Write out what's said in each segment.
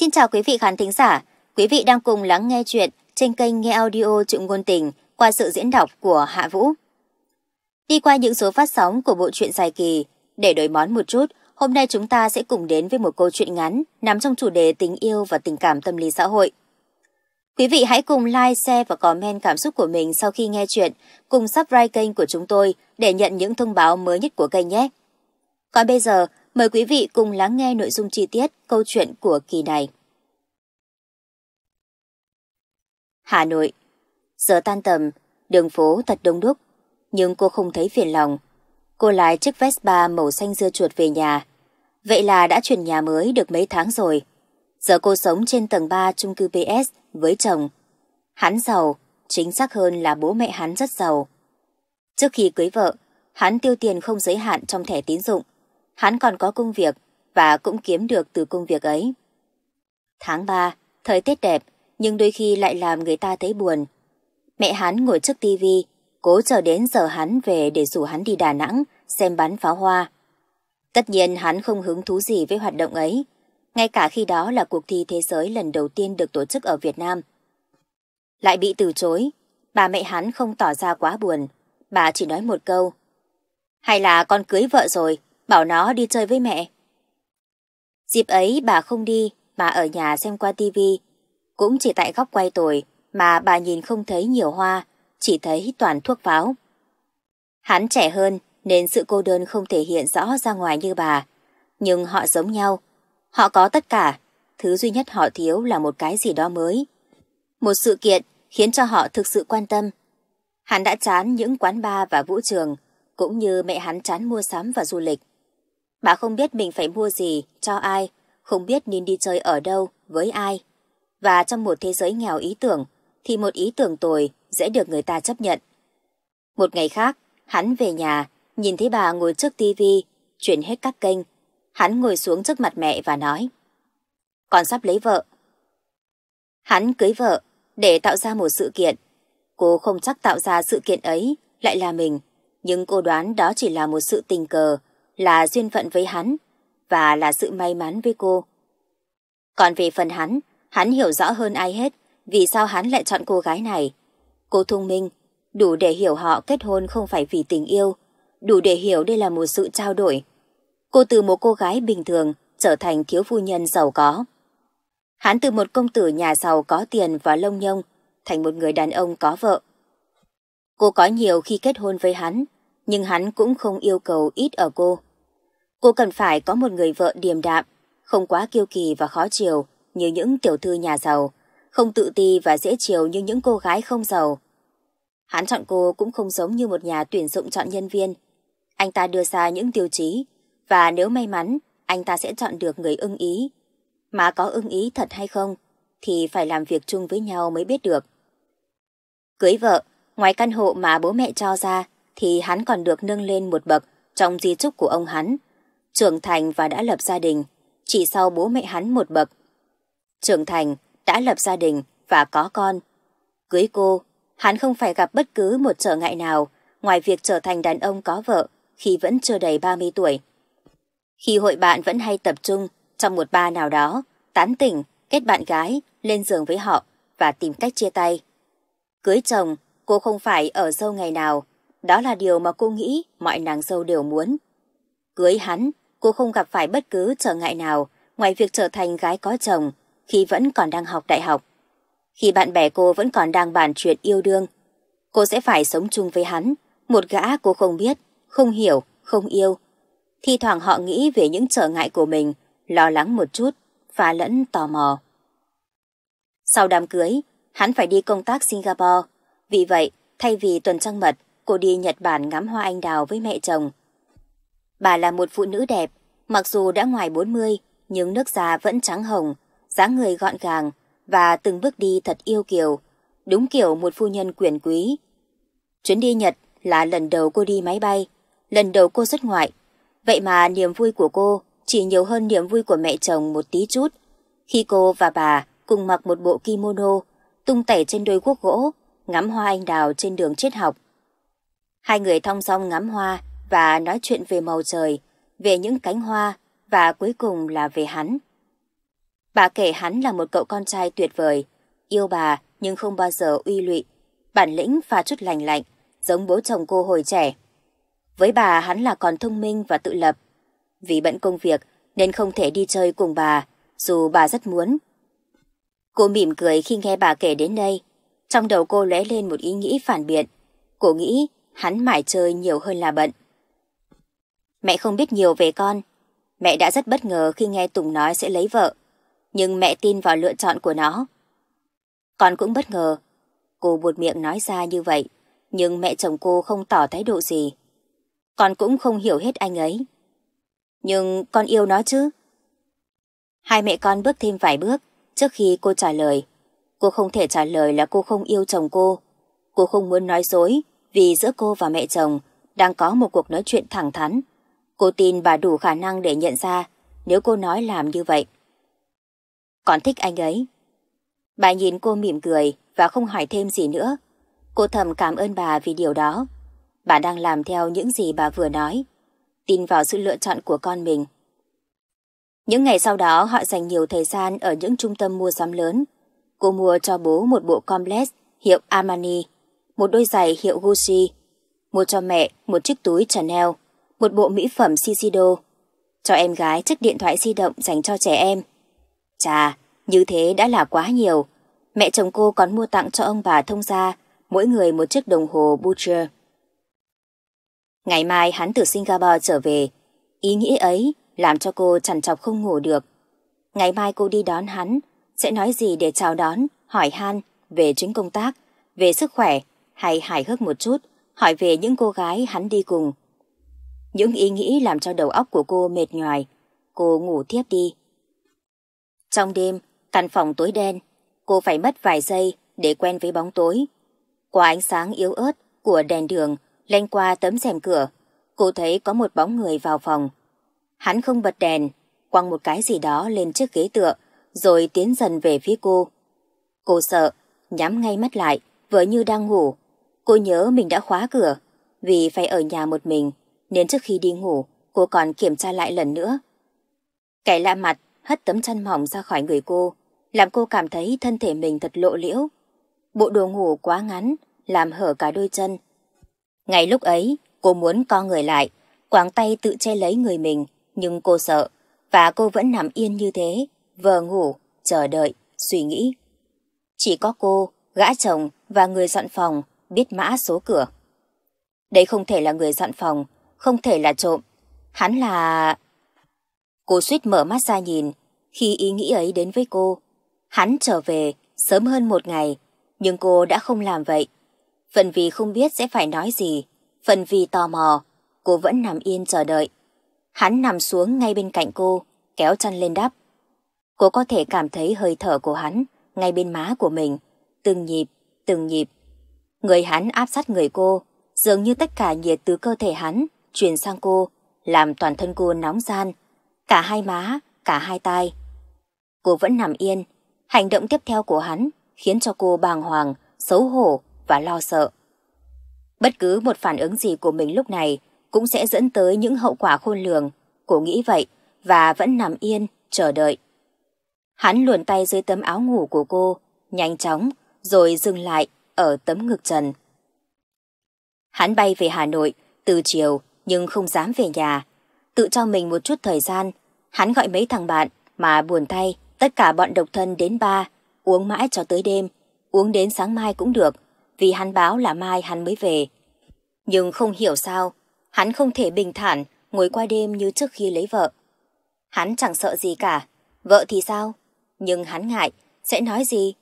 Xin chào quý vị khán thính giả, quý vị đang cùng lắng nghe chuyện trên kênh Nghe Audio Truyện Ngôn Tình qua sự diễn đọc của Hạ Vũ. Đi qua những số phát sóng của bộ truyện dài kỳ, để đổi món một chút, hôm nay chúng ta sẽ cùng đến với một câu chuyện ngắn nằm trong chủ đề tình yêu và tình cảm tâm lý xã hội. Quý vị hãy cùng like, share và comment cảm xúc của mình sau khi nghe chuyện, cùng subscribe kênh của chúng tôi để nhận những thông báo mới nhất của kênh nhé. Còn bây giờ, Mời quý vị cùng lắng nghe nội dung chi tiết câu chuyện của kỳ này. Hà Nội Giờ tan tầm, đường phố thật đông đúc, nhưng cô không thấy phiền lòng. Cô lái chiếc Vespa màu xanh dưa chuột về nhà. Vậy là đã chuyển nhà mới được mấy tháng rồi. Giờ cô sống trên tầng 3 chung cư PS với chồng. Hắn giàu, chính xác hơn là bố mẹ hắn rất giàu. Trước khi cưới vợ, hắn tiêu tiền không giới hạn trong thẻ tín dụng hắn còn có công việc và cũng kiếm được từ công việc ấy. Tháng 3, thời tiết đẹp, nhưng đôi khi lại làm người ta thấy buồn. Mẹ hắn ngồi trước tivi, cố chờ đến giờ hắn về để rủ hắn đi Đà Nẵng xem bắn pháo hoa. Tất nhiên hắn không hứng thú gì với hoạt động ấy, ngay cả khi đó là cuộc thi thế giới lần đầu tiên được tổ chức ở Việt Nam. Lại bị từ chối, bà mẹ hắn không tỏ ra quá buồn, bà chỉ nói một câu. Hay là con cưới vợ rồi bảo nó đi chơi với mẹ. Dịp ấy bà không đi mà ở nhà xem qua tivi. Cũng chỉ tại góc quay tuổi mà bà nhìn không thấy nhiều hoa, chỉ thấy toàn thuốc pháo. Hắn trẻ hơn nên sự cô đơn không thể hiện rõ ra ngoài như bà. Nhưng họ giống nhau. Họ có tất cả. Thứ duy nhất họ thiếu là một cái gì đó mới. Một sự kiện khiến cho họ thực sự quan tâm. Hắn đã chán những quán bar và vũ trường, cũng như mẹ hắn chán mua sắm và du lịch. Bà không biết mình phải mua gì, cho ai, không biết nên đi chơi ở đâu, với ai. Và trong một thế giới nghèo ý tưởng, thì một ý tưởng tồi dễ được người ta chấp nhận. Một ngày khác, hắn về nhà, nhìn thấy bà ngồi trước tivi, chuyển hết các kênh. Hắn ngồi xuống trước mặt mẹ và nói. Con sắp lấy vợ. Hắn cưới vợ để tạo ra một sự kiện. Cô không chắc tạo ra sự kiện ấy lại là mình, nhưng cô đoán đó chỉ là một sự tình cờ là duyên phận với hắn và là sự may mắn với cô. Còn về phần hắn, hắn hiểu rõ hơn ai hết vì sao hắn lại chọn cô gái này. Cô thông minh, đủ để hiểu họ kết hôn không phải vì tình yêu, đủ để hiểu đây là một sự trao đổi. Cô từ một cô gái bình thường trở thành thiếu phu nhân giàu có. Hắn từ một công tử nhà giàu có tiền và lông nhông thành một người đàn ông có vợ. Cô có nhiều khi kết hôn với hắn nhưng hắn cũng không yêu cầu ít ở cô. Cô cần phải có một người vợ điềm đạm, không quá kiêu kỳ và khó chiều như những tiểu thư nhà giàu, không tự ti và dễ chiều như những cô gái không giàu. Hắn chọn cô cũng không giống như một nhà tuyển dụng chọn nhân viên. Anh ta đưa ra những tiêu chí, và nếu may mắn, anh ta sẽ chọn được người ưng ý. Mà có ưng ý thật hay không, thì phải làm việc chung với nhau mới biết được. Cưới vợ, ngoài căn hộ mà bố mẹ cho ra, thì hắn còn được nâng lên một bậc trong di trúc của ông hắn. Trưởng thành và đã lập gia đình, chỉ sau bố mẹ hắn một bậc. Trưởng thành, đã lập gia đình và có con. Cưới cô, hắn không phải gặp bất cứ một trở ngại nào ngoài việc trở thành đàn ông có vợ khi vẫn chưa đầy 30 tuổi. Khi hội bạn vẫn hay tập trung trong một ba nào đó, tán tỉnh, kết bạn gái, lên giường với họ và tìm cách chia tay. Cưới chồng, cô không phải ở dâu ngày nào, đó là điều mà cô nghĩ mọi nàng dâu đều muốn. Cưới hắn, cô không gặp phải bất cứ trở ngại nào ngoài việc trở thành gái có chồng khi vẫn còn đang học đại học. Khi bạn bè cô vẫn còn đang bàn chuyện yêu đương, cô sẽ phải sống chung với hắn, một gã cô không biết, không hiểu, không yêu. Thi thoảng họ nghĩ về những trở ngại của mình, lo lắng một chút, và lẫn tò mò. Sau đám cưới, hắn phải đi công tác Singapore. Vì vậy, thay vì tuần trăng mật, cô đi Nhật Bản ngắm hoa anh đào với mẹ chồng. Bà là một phụ nữ đẹp, mặc dù đã ngoài 40, nhưng nước da vẫn trắng hồng, dáng người gọn gàng và từng bước đi thật yêu kiều, đúng kiểu một phu nhân quyền quý. Chuyến đi Nhật là lần đầu cô đi máy bay, lần đầu cô xuất ngoại. Vậy mà niềm vui của cô chỉ nhiều hơn niềm vui của mẹ chồng một tí chút. Khi cô và bà cùng mặc một bộ kimono, tung tẩy trên đôi quốc gỗ, ngắm hoa anh đào trên đường triết học. Hai người thong song ngắm hoa và nói chuyện về màu trời, về những cánh hoa và cuối cùng là về hắn. Bà kể hắn là một cậu con trai tuyệt vời, yêu bà nhưng không bao giờ uy lụy, bản lĩnh và chút lành lạnh, giống bố chồng cô hồi trẻ. Với bà hắn là còn thông minh và tự lập. Vì bận công việc nên không thể đi chơi cùng bà, dù bà rất muốn. Cô mỉm cười khi nghe bà kể đến đây. Trong đầu cô lóe lên một ý nghĩ phản biện. Cô nghĩ hắn mải chơi nhiều hơn là bận. Mẹ không biết nhiều về con. Mẹ đã rất bất ngờ khi nghe Tùng nói sẽ lấy vợ, nhưng mẹ tin vào lựa chọn của nó. Con cũng bất ngờ. Cô buột miệng nói ra như vậy, nhưng mẹ chồng cô không tỏ thái độ gì. Con cũng không hiểu hết anh ấy. Nhưng con yêu nó chứ? Hai mẹ con bước thêm vài bước trước khi cô trả lời. Cô không thể trả lời là cô không yêu chồng cô. Cô không muốn nói dối vì giữa cô và mẹ chồng đang có một cuộc nói chuyện thẳng thắn. Cô tin bà đủ khả năng để nhận ra nếu cô nói làm như vậy. Còn thích anh ấy. Bà nhìn cô mỉm cười và không hỏi thêm gì nữa. Cô thầm cảm ơn bà vì điều đó. Bà đang làm theo những gì bà vừa nói. Tin vào sự lựa chọn của con mình. Những ngày sau đó họ dành nhiều thời gian ở những trung tâm mua sắm lớn. Cô mua cho bố một bộ complex hiệu Armani một đôi giày hiệu Gucci, mua cho mẹ một chiếc túi Chanel, một bộ mỹ phẩm Shiseido, cho em gái chiếc điện thoại di động dành cho trẻ em. Chà, như thế đã là quá nhiều. Mẹ chồng cô còn mua tặng cho ông bà thông gia, mỗi người một chiếc đồng hồ Butcher. Ngày mai hắn từ Singapore trở về. Ý nghĩ ấy làm cho cô chằn chọc không ngủ được. Ngày mai cô đi đón hắn, sẽ nói gì để chào đón, hỏi han về chuyến công tác, về sức khỏe hay hài hước một chút, hỏi về những cô gái hắn đi cùng. Những ý nghĩ làm cho đầu óc của cô mệt nhoài. Cô ngủ tiếp đi. Trong đêm, căn phòng tối đen, cô phải mất vài giây để quen với bóng tối. Qua ánh sáng yếu ớt của đèn đường lanh qua tấm rèm cửa, cô thấy có một bóng người vào phòng. Hắn không bật đèn, quăng một cái gì đó lên chiếc ghế tựa, rồi tiến dần về phía cô. Cô sợ, nhắm ngay mắt lại, vừa như đang ngủ, Cô nhớ mình đã khóa cửa, vì phải ở nhà một mình, nên trước khi đi ngủ, cô còn kiểm tra lại lần nữa. Cái lạ mặt hất tấm chăn mỏng ra khỏi người cô, làm cô cảm thấy thân thể mình thật lộ liễu. Bộ đồ ngủ quá ngắn, làm hở cả đôi chân. Ngay lúc ấy, cô muốn co người lại, quàng tay tự che lấy người mình, nhưng cô sợ, và cô vẫn nằm yên như thế, vờ ngủ, chờ đợi, suy nghĩ. Chỉ có cô, gã chồng và người dọn phòng biết mã số cửa. Đây không thể là người dọn phòng, không thể là trộm. Hắn là... Cô suýt mở mắt ra nhìn, khi ý nghĩ ấy đến với cô. Hắn trở về sớm hơn một ngày, nhưng cô đã không làm vậy. Phần vì không biết sẽ phải nói gì, phần vì tò mò, cô vẫn nằm yên chờ đợi. Hắn nằm xuống ngay bên cạnh cô, kéo chăn lên đắp. Cô có thể cảm thấy hơi thở của hắn ngay bên má của mình, từng nhịp, từng nhịp. Người hắn áp sát người cô, dường như tất cả nhiệt từ cơ thể hắn truyền sang cô, làm toàn thân cô nóng gian, cả hai má, cả hai tai. Cô vẫn nằm yên, hành động tiếp theo của hắn khiến cho cô bàng hoàng, xấu hổ và lo sợ. Bất cứ một phản ứng gì của mình lúc này cũng sẽ dẫn tới những hậu quả khôn lường. Cô nghĩ vậy và vẫn nằm yên, chờ đợi. Hắn luồn tay dưới tấm áo ngủ của cô, nhanh chóng, rồi dừng lại ở tấm ngực trần. Hắn bay về Hà Nội từ chiều nhưng không dám về nhà. Tự cho mình một chút thời gian, hắn gọi mấy thằng bạn mà buồn thay tất cả bọn độc thân đến ba, uống mãi cho tới đêm, uống đến sáng mai cũng được, vì hắn báo là mai hắn mới về. Nhưng không hiểu sao, hắn không thể bình thản ngồi qua đêm như trước khi lấy vợ. Hắn chẳng sợ gì cả, vợ thì sao? Nhưng hắn ngại, sẽ nói gì?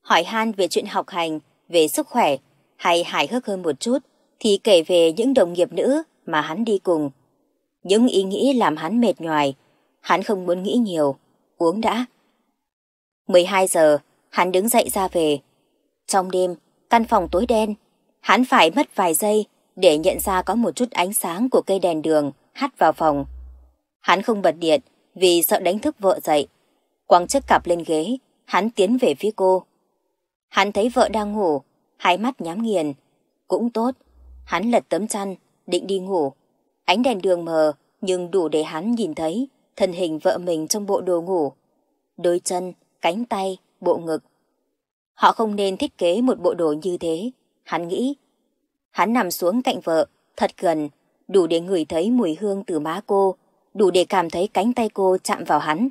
Hỏi han về chuyện học hành, về sức khỏe hay hài hước hơn một chút thì kể về những đồng nghiệp nữ mà hắn đi cùng. Những ý nghĩ làm hắn mệt nhoài, hắn không muốn nghĩ nhiều, uống đã. 12 giờ, hắn đứng dậy ra về. Trong đêm, căn phòng tối đen, hắn phải mất vài giây để nhận ra có một chút ánh sáng của cây đèn đường hắt vào phòng. Hắn không bật điện vì sợ đánh thức vợ dậy. Quăng chiếc cặp lên ghế, hắn tiến về phía cô. Hắn thấy vợ đang ngủ, hai mắt nhắm nghiền. Cũng tốt, hắn lật tấm chăn, định đi ngủ. Ánh đèn đường mờ, nhưng đủ để hắn nhìn thấy thân hình vợ mình trong bộ đồ ngủ. Đôi chân, cánh tay, bộ ngực. Họ không nên thiết kế một bộ đồ như thế, hắn nghĩ. Hắn nằm xuống cạnh vợ, thật gần, đủ để ngửi thấy mùi hương từ má cô, đủ để cảm thấy cánh tay cô chạm vào hắn.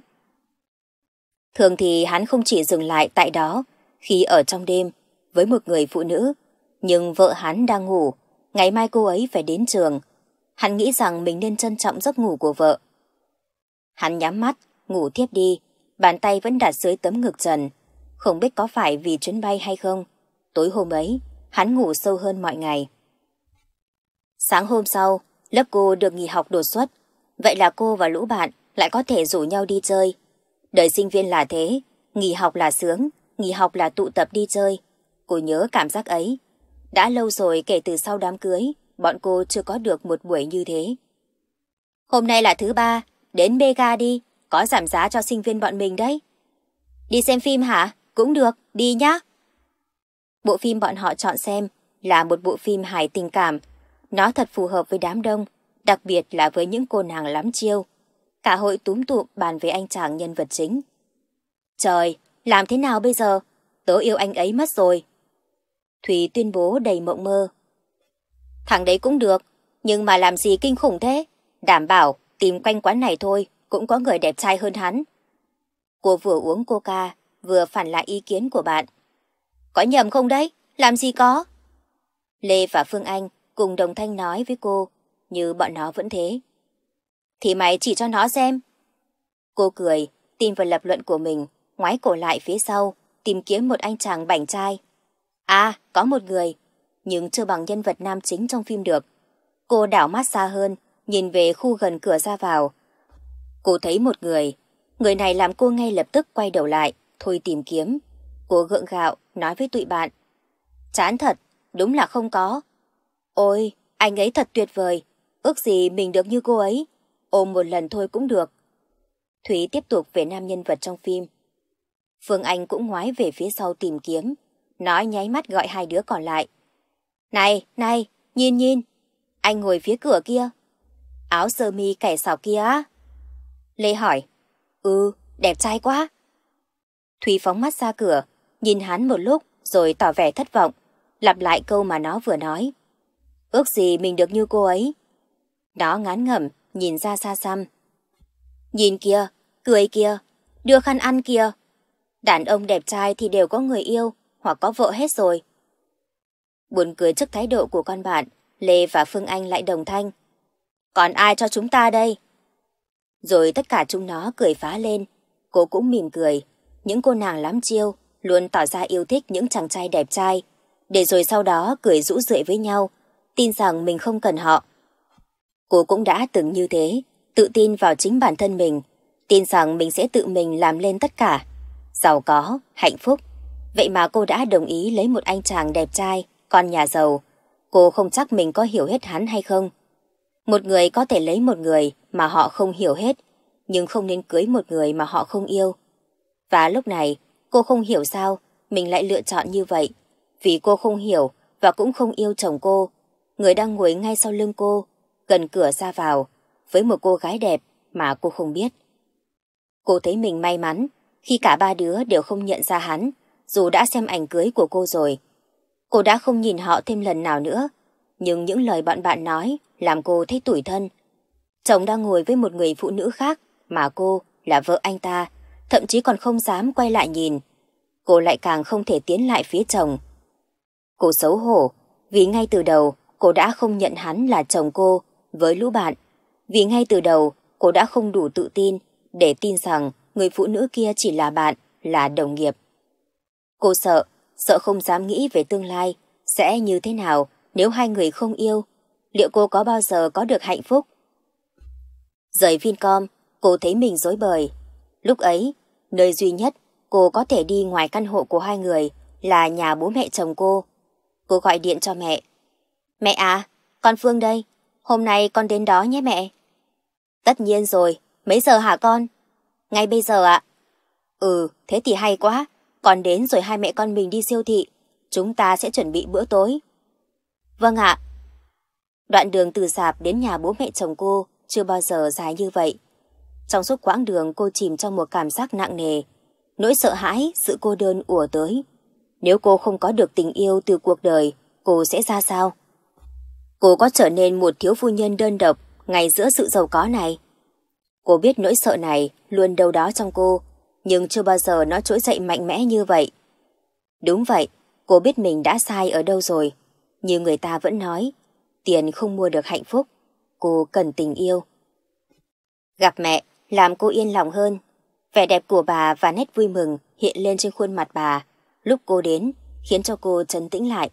Thường thì hắn không chỉ dừng lại tại đó khi ở trong đêm với một người phụ nữ, nhưng vợ hắn đang ngủ, ngày mai cô ấy phải đến trường. Hắn nghĩ rằng mình nên trân trọng giấc ngủ của vợ. Hắn nhắm mắt, ngủ tiếp đi, bàn tay vẫn đặt dưới tấm ngực trần. Không biết có phải vì chuyến bay hay không, tối hôm ấy, hắn ngủ sâu hơn mọi ngày. Sáng hôm sau, lớp cô được nghỉ học đột xuất, vậy là cô và lũ bạn lại có thể rủ nhau đi chơi. Đời sinh viên là thế, nghỉ học là sướng, nghỉ học là tụ tập đi chơi. Cô nhớ cảm giác ấy. Đã lâu rồi kể từ sau đám cưới, bọn cô chưa có được một buổi như thế. Hôm nay là thứ ba, đến Mega đi, có giảm giá cho sinh viên bọn mình đấy. Đi xem phim hả? Cũng được, đi nhá. Bộ phim bọn họ chọn xem là một bộ phim hài tình cảm. Nó thật phù hợp với đám đông, đặc biệt là với những cô nàng lắm chiêu. Cả hội túm tụ bàn về anh chàng nhân vật chính. Trời, làm thế nào bây giờ? Tớ yêu anh ấy mất rồi. Thùy tuyên bố đầy mộng mơ. Thằng đấy cũng được, nhưng mà làm gì kinh khủng thế? Đảm bảo tìm quanh quán này thôi, cũng có người đẹp trai hơn hắn. Cô vừa uống coca, vừa phản lại ý kiến của bạn. Có nhầm không đấy? Làm gì có? Lê và Phương Anh cùng đồng thanh nói với cô, như bọn nó vẫn thế. Thì mày chỉ cho nó xem. Cô cười, tin vào lập luận của mình ngoái cổ lại phía sau, tìm kiếm một anh chàng bảnh trai. À, có một người, nhưng chưa bằng nhân vật nam chính trong phim được. Cô đảo mắt xa hơn, nhìn về khu gần cửa ra vào. Cô thấy một người, người này làm cô ngay lập tức quay đầu lại, thôi tìm kiếm. Cô gượng gạo, nói với tụi bạn. Chán thật, đúng là không có. Ôi, anh ấy thật tuyệt vời, ước gì mình được như cô ấy, ôm một lần thôi cũng được. Thúy tiếp tục về nam nhân vật trong phim. Phương Anh cũng ngoái về phía sau tìm kiếm, nói nháy mắt gọi hai đứa còn lại. Này, này, nhìn nhìn, anh ngồi phía cửa kia. Áo sơ mi kẻ sọc kia á. Lê hỏi, ừ, đẹp trai quá. Thùy phóng mắt ra cửa, nhìn hắn một lúc rồi tỏ vẻ thất vọng, lặp lại câu mà nó vừa nói. Ước gì mình được như cô ấy. Nó ngán ngẩm, nhìn ra xa xăm. Nhìn kia, cười kia, đưa khăn ăn kia. Đàn ông đẹp trai thì đều có người yêu hoặc có vợ hết rồi. Buồn cười trước thái độ của con bạn, Lê và Phương Anh lại đồng thanh. Còn ai cho chúng ta đây? Rồi tất cả chúng nó cười phá lên. Cô cũng mỉm cười. Những cô nàng lắm chiêu luôn tỏ ra yêu thích những chàng trai đẹp trai. Để rồi sau đó cười rũ rượi với nhau, tin rằng mình không cần họ. Cô cũng đã từng như thế, tự tin vào chính bản thân mình, tin rằng mình sẽ tự mình làm lên tất cả giàu có, hạnh phúc. Vậy mà cô đã đồng ý lấy một anh chàng đẹp trai, con nhà giàu. Cô không chắc mình có hiểu hết hắn hay không. Một người có thể lấy một người mà họ không hiểu hết, nhưng không nên cưới một người mà họ không yêu. Và lúc này, cô không hiểu sao mình lại lựa chọn như vậy. Vì cô không hiểu và cũng không yêu chồng cô, người đang ngồi ngay sau lưng cô, gần cửa ra vào, với một cô gái đẹp mà cô không biết. Cô thấy mình may mắn khi cả ba đứa đều không nhận ra hắn, dù đã xem ảnh cưới của cô rồi. Cô đã không nhìn họ thêm lần nào nữa, nhưng những lời bọn bạn nói làm cô thấy tủi thân. Chồng đang ngồi với một người phụ nữ khác mà cô là vợ anh ta, thậm chí còn không dám quay lại nhìn. Cô lại càng không thể tiến lại phía chồng. Cô xấu hổ vì ngay từ đầu cô đã không nhận hắn là chồng cô với lũ bạn. Vì ngay từ đầu cô đã không đủ tự tin để tin rằng người phụ nữ kia chỉ là bạn, là đồng nghiệp. Cô sợ, sợ không dám nghĩ về tương lai, sẽ như thế nào nếu hai người không yêu, liệu cô có bao giờ có được hạnh phúc? Rời Vincom, cô thấy mình dối bời. Lúc ấy, nơi duy nhất cô có thể đi ngoài căn hộ của hai người là nhà bố mẹ chồng cô. Cô gọi điện cho mẹ. Mẹ à, con Phương đây, hôm nay con đến đó nhé mẹ. Tất nhiên rồi, mấy giờ hả con? Ngay bây giờ ạ. Ừ, thế thì hay quá. Còn đến rồi hai mẹ con mình đi siêu thị. Chúng ta sẽ chuẩn bị bữa tối. Vâng ạ. Đoạn đường từ sạp đến nhà bố mẹ chồng cô chưa bao giờ dài như vậy. Trong suốt quãng đường cô chìm trong một cảm giác nặng nề. Nỗi sợ hãi, sự cô đơn ùa tới. Nếu cô không có được tình yêu từ cuộc đời, cô sẽ ra sao? Cô có trở nên một thiếu phu nhân đơn độc ngay giữa sự giàu có này? Cô biết nỗi sợ này luôn đâu đó trong cô, nhưng chưa bao giờ nó trỗi dậy mạnh mẽ như vậy. Đúng vậy, cô biết mình đã sai ở đâu rồi. Như người ta vẫn nói, tiền không mua được hạnh phúc, cô cần tình yêu. Gặp mẹ làm cô yên lòng hơn. Vẻ đẹp của bà và nét vui mừng hiện lên trên khuôn mặt bà lúc cô đến khiến cho cô trấn tĩnh lại.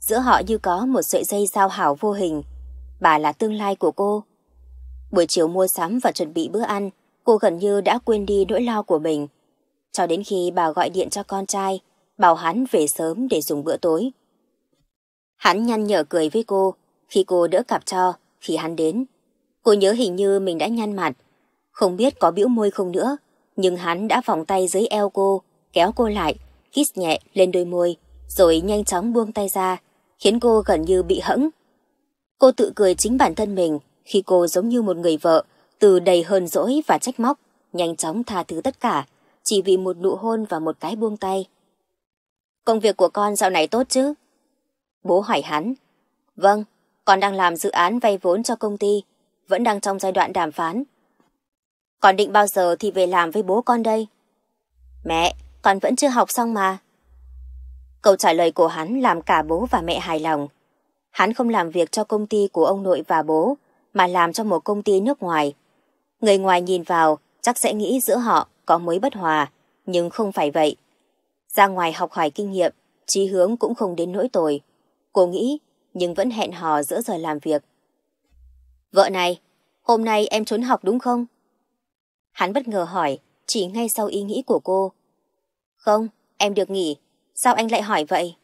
Giữa họ như có một sợi dây giao hảo vô hình. Bà là tương lai của cô, Buổi chiều mua sắm và chuẩn bị bữa ăn, cô gần như đã quên đi nỗi lo của mình. Cho đến khi bà gọi điện cho con trai, bảo hắn về sớm để dùng bữa tối. Hắn nhăn nhở cười với cô, khi cô đỡ cặp cho, khi hắn đến. Cô nhớ hình như mình đã nhăn mặt, không biết có biểu môi không nữa, nhưng hắn đã vòng tay dưới eo cô, kéo cô lại, kiss nhẹ lên đôi môi, rồi nhanh chóng buông tay ra, khiến cô gần như bị hẫng. Cô tự cười chính bản thân mình, khi cô giống như một người vợ, từ đầy hờn dỗi và trách móc, nhanh chóng tha thứ tất cả, chỉ vì một nụ hôn và một cái buông tay. Công việc của con dạo này tốt chứ? Bố hỏi hắn. Vâng, con đang làm dự án vay vốn cho công ty, vẫn đang trong giai đoạn đàm phán. Con định bao giờ thì về làm với bố con đây? Mẹ, con vẫn chưa học xong mà. Câu trả lời của hắn làm cả bố và mẹ hài lòng. Hắn không làm việc cho công ty của ông nội và bố, mà làm cho một công ty nước ngoài. Người ngoài nhìn vào chắc sẽ nghĩ giữa họ có mối bất hòa, nhưng không phải vậy. Ra ngoài học hỏi kinh nghiệm, trí hướng cũng không đến nỗi tồi. Cô nghĩ, nhưng vẫn hẹn hò giữa giờ làm việc. Vợ này, hôm nay em trốn học đúng không? Hắn bất ngờ hỏi, chỉ ngay sau ý nghĩ của cô. Không, em được nghỉ. Sao anh lại hỏi vậy?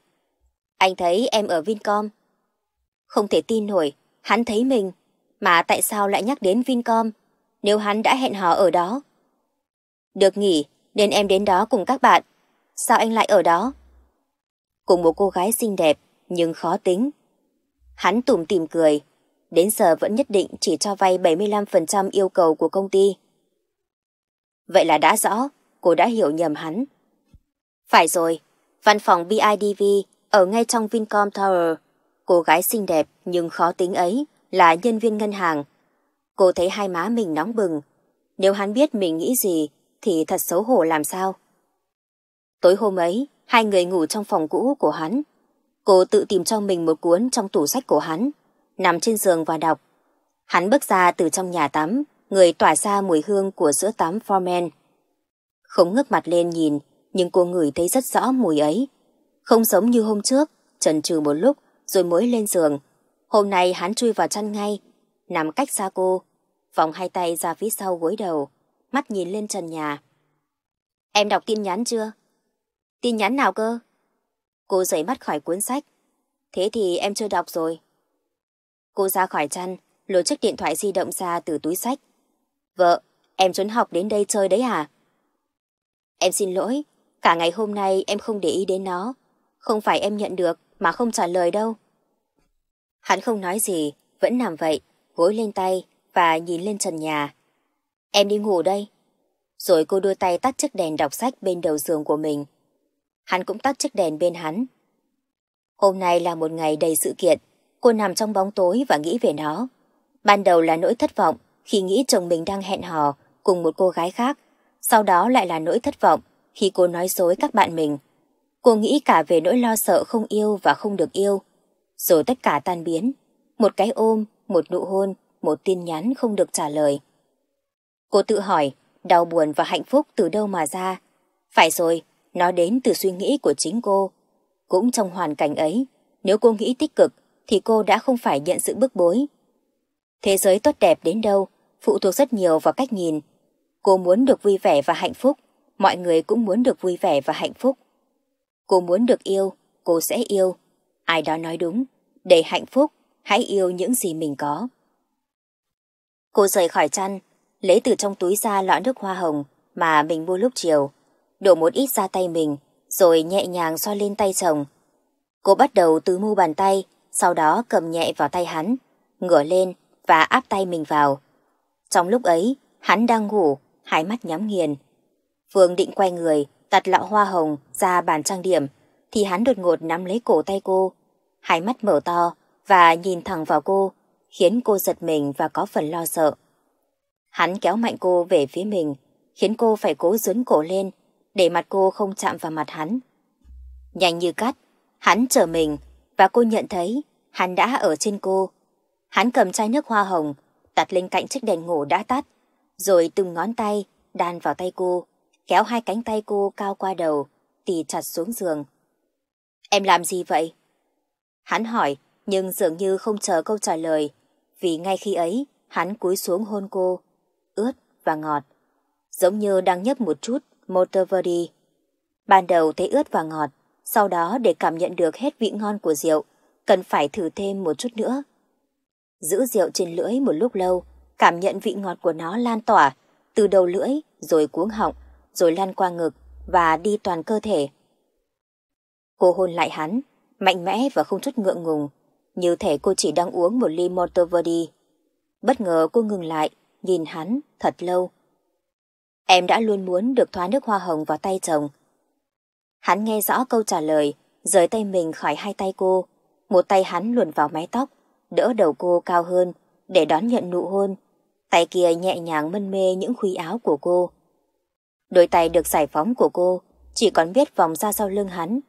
Anh thấy em ở Vincom. Không thể tin nổi, hắn thấy mình mà tại sao lại nhắc đến Vincom, nếu hắn đã hẹn hò ở đó. Được nghỉ, nên em đến đó cùng các bạn. Sao anh lại ở đó? Cùng một cô gái xinh đẹp, nhưng khó tính. Hắn tủm tỉm cười, đến giờ vẫn nhất định chỉ cho vay 75% yêu cầu của công ty. Vậy là đã rõ, cô đã hiểu nhầm hắn. Phải rồi, văn phòng BIDV ở ngay trong Vincom Tower. Cô gái xinh đẹp nhưng khó tính ấy là nhân viên ngân hàng. Cô thấy hai má mình nóng bừng. Nếu hắn biết mình nghĩ gì thì thật xấu hổ làm sao. Tối hôm ấy, hai người ngủ trong phòng cũ của hắn. Cô tự tìm cho mình một cuốn trong tủ sách của hắn, nằm trên giường và đọc. Hắn bước ra từ trong nhà tắm, người tỏa ra mùi hương của sữa tắm Foreman. Không ngước mặt lên nhìn, nhưng cô ngửi thấy rất rõ mùi ấy. Không giống như hôm trước, trần trừ một lúc rồi mới lên giường Hôm nay hắn chui vào chăn ngay, nằm cách xa cô, vòng hai tay ra phía sau gối đầu, mắt nhìn lên trần nhà. Em đọc tin nhắn chưa? Tin nhắn nào cơ? Cô rời mắt khỏi cuốn sách. Thế thì em chưa đọc rồi. Cô ra khỏi chăn, lôi chiếc điện thoại di động ra từ túi sách. Vợ, em trốn học đến đây chơi đấy à? Em xin lỗi, cả ngày hôm nay em không để ý đến nó. Không phải em nhận được mà không trả lời đâu. Hắn không nói gì, vẫn nằm vậy, gối lên tay và nhìn lên trần nhà. Em đi ngủ đây. Rồi cô đưa tay tắt chiếc đèn đọc sách bên đầu giường của mình. Hắn cũng tắt chiếc đèn bên hắn. Hôm nay là một ngày đầy sự kiện. Cô nằm trong bóng tối và nghĩ về nó. Ban đầu là nỗi thất vọng khi nghĩ chồng mình đang hẹn hò cùng một cô gái khác. Sau đó lại là nỗi thất vọng khi cô nói dối các bạn mình. Cô nghĩ cả về nỗi lo sợ không yêu và không được yêu. Rồi tất cả tan biến. Một cái ôm, một nụ hôn, một tin nhắn không được trả lời. Cô tự hỏi, đau buồn và hạnh phúc từ đâu mà ra? Phải rồi, nó đến từ suy nghĩ của chính cô. Cũng trong hoàn cảnh ấy, nếu cô nghĩ tích cực, thì cô đã không phải nhận sự bức bối. Thế giới tốt đẹp đến đâu, phụ thuộc rất nhiều vào cách nhìn. Cô muốn được vui vẻ và hạnh phúc, mọi người cũng muốn được vui vẻ và hạnh phúc. Cô muốn được yêu, cô sẽ yêu. Ai đó nói đúng, để hạnh phúc, hãy yêu những gì mình có. Cô rời khỏi chăn, lấy từ trong túi ra lọ nước hoa hồng mà mình mua lúc chiều, đổ một ít ra tay mình, rồi nhẹ nhàng xoa lên tay chồng. Cô bắt đầu từ mu bàn tay, sau đó cầm nhẹ vào tay hắn, ngửa lên và áp tay mình vào. Trong lúc ấy, hắn đang ngủ, hai mắt nhắm nghiền. Phương định quay người, đặt lọ hoa hồng ra bàn trang điểm, thì hắn đột ngột nắm lấy cổ tay cô, hai mắt mở to và nhìn thẳng vào cô, khiến cô giật mình và có phần lo sợ. Hắn kéo mạnh cô về phía mình, khiến cô phải cố dướn cổ lên để mặt cô không chạm vào mặt hắn. Nhanh như cắt, hắn trở mình và cô nhận thấy hắn đã ở trên cô. Hắn cầm chai nước hoa hồng, đặt lên cạnh chiếc đèn ngủ đã tắt, rồi từng ngón tay đan vào tay cô, kéo hai cánh tay cô cao qua đầu, tì chặt xuống giường. Em làm gì vậy? Hắn hỏi, nhưng dường như không chờ câu trả lời, vì ngay khi ấy, hắn cúi xuống hôn cô, ướt và ngọt, giống như đang nhấp một chút Monteverdi. Ban đầu thấy ướt và ngọt, sau đó để cảm nhận được hết vị ngon của rượu, cần phải thử thêm một chút nữa. Giữ rượu trên lưỡi một lúc lâu, cảm nhận vị ngọt của nó lan tỏa, từ đầu lưỡi, rồi cuống họng, rồi lan qua ngực và đi toàn cơ thể. Cô hôn lại hắn, mạnh mẽ và không chút ngượng ngùng, như thể cô chỉ đang uống một ly Monteverdi. Bất ngờ cô ngừng lại, nhìn hắn thật lâu. Em đã luôn muốn được thoa nước hoa hồng vào tay chồng. Hắn nghe rõ câu trả lời, rời tay mình khỏi hai tay cô. Một tay hắn luồn vào mái tóc, đỡ đầu cô cao hơn để đón nhận nụ hôn. Tay kia nhẹ nhàng mân mê những khuy áo của cô. Đôi tay được giải phóng của cô chỉ còn biết vòng ra sau lưng hắn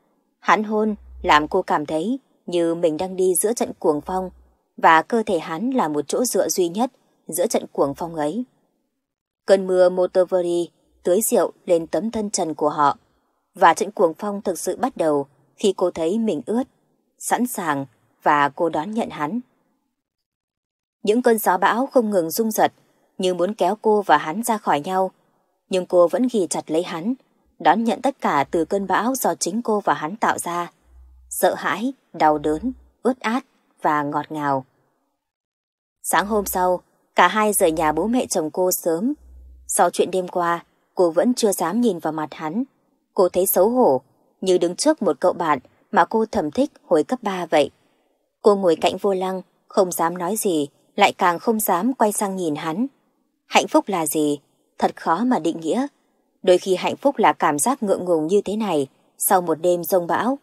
Hắn hôn làm cô cảm thấy như mình đang đi giữa trận cuồng phong và cơ thể hắn là một chỗ dựa duy nhất giữa trận cuồng phong ấy. Cơn mưa Motovari tưới rượu lên tấm thân trần của họ và trận cuồng phong thực sự bắt đầu khi cô thấy mình ướt, sẵn sàng và cô đón nhận hắn. Những cơn gió bão không ngừng rung giật như muốn kéo cô và hắn ra khỏi nhau nhưng cô vẫn ghi chặt lấy hắn đón nhận tất cả từ cơn bão do chính cô và hắn tạo ra. Sợ hãi, đau đớn, ướt át và ngọt ngào. Sáng hôm sau, cả hai rời nhà bố mẹ chồng cô sớm. Sau chuyện đêm qua, cô vẫn chưa dám nhìn vào mặt hắn. Cô thấy xấu hổ, như đứng trước một cậu bạn mà cô thầm thích hồi cấp 3 vậy. Cô ngồi cạnh vô lăng, không dám nói gì, lại càng không dám quay sang nhìn hắn. Hạnh phúc là gì? Thật khó mà định nghĩa. Đôi khi hạnh phúc là cảm giác ngượng ngùng như thế này, sau một đêm rông bão,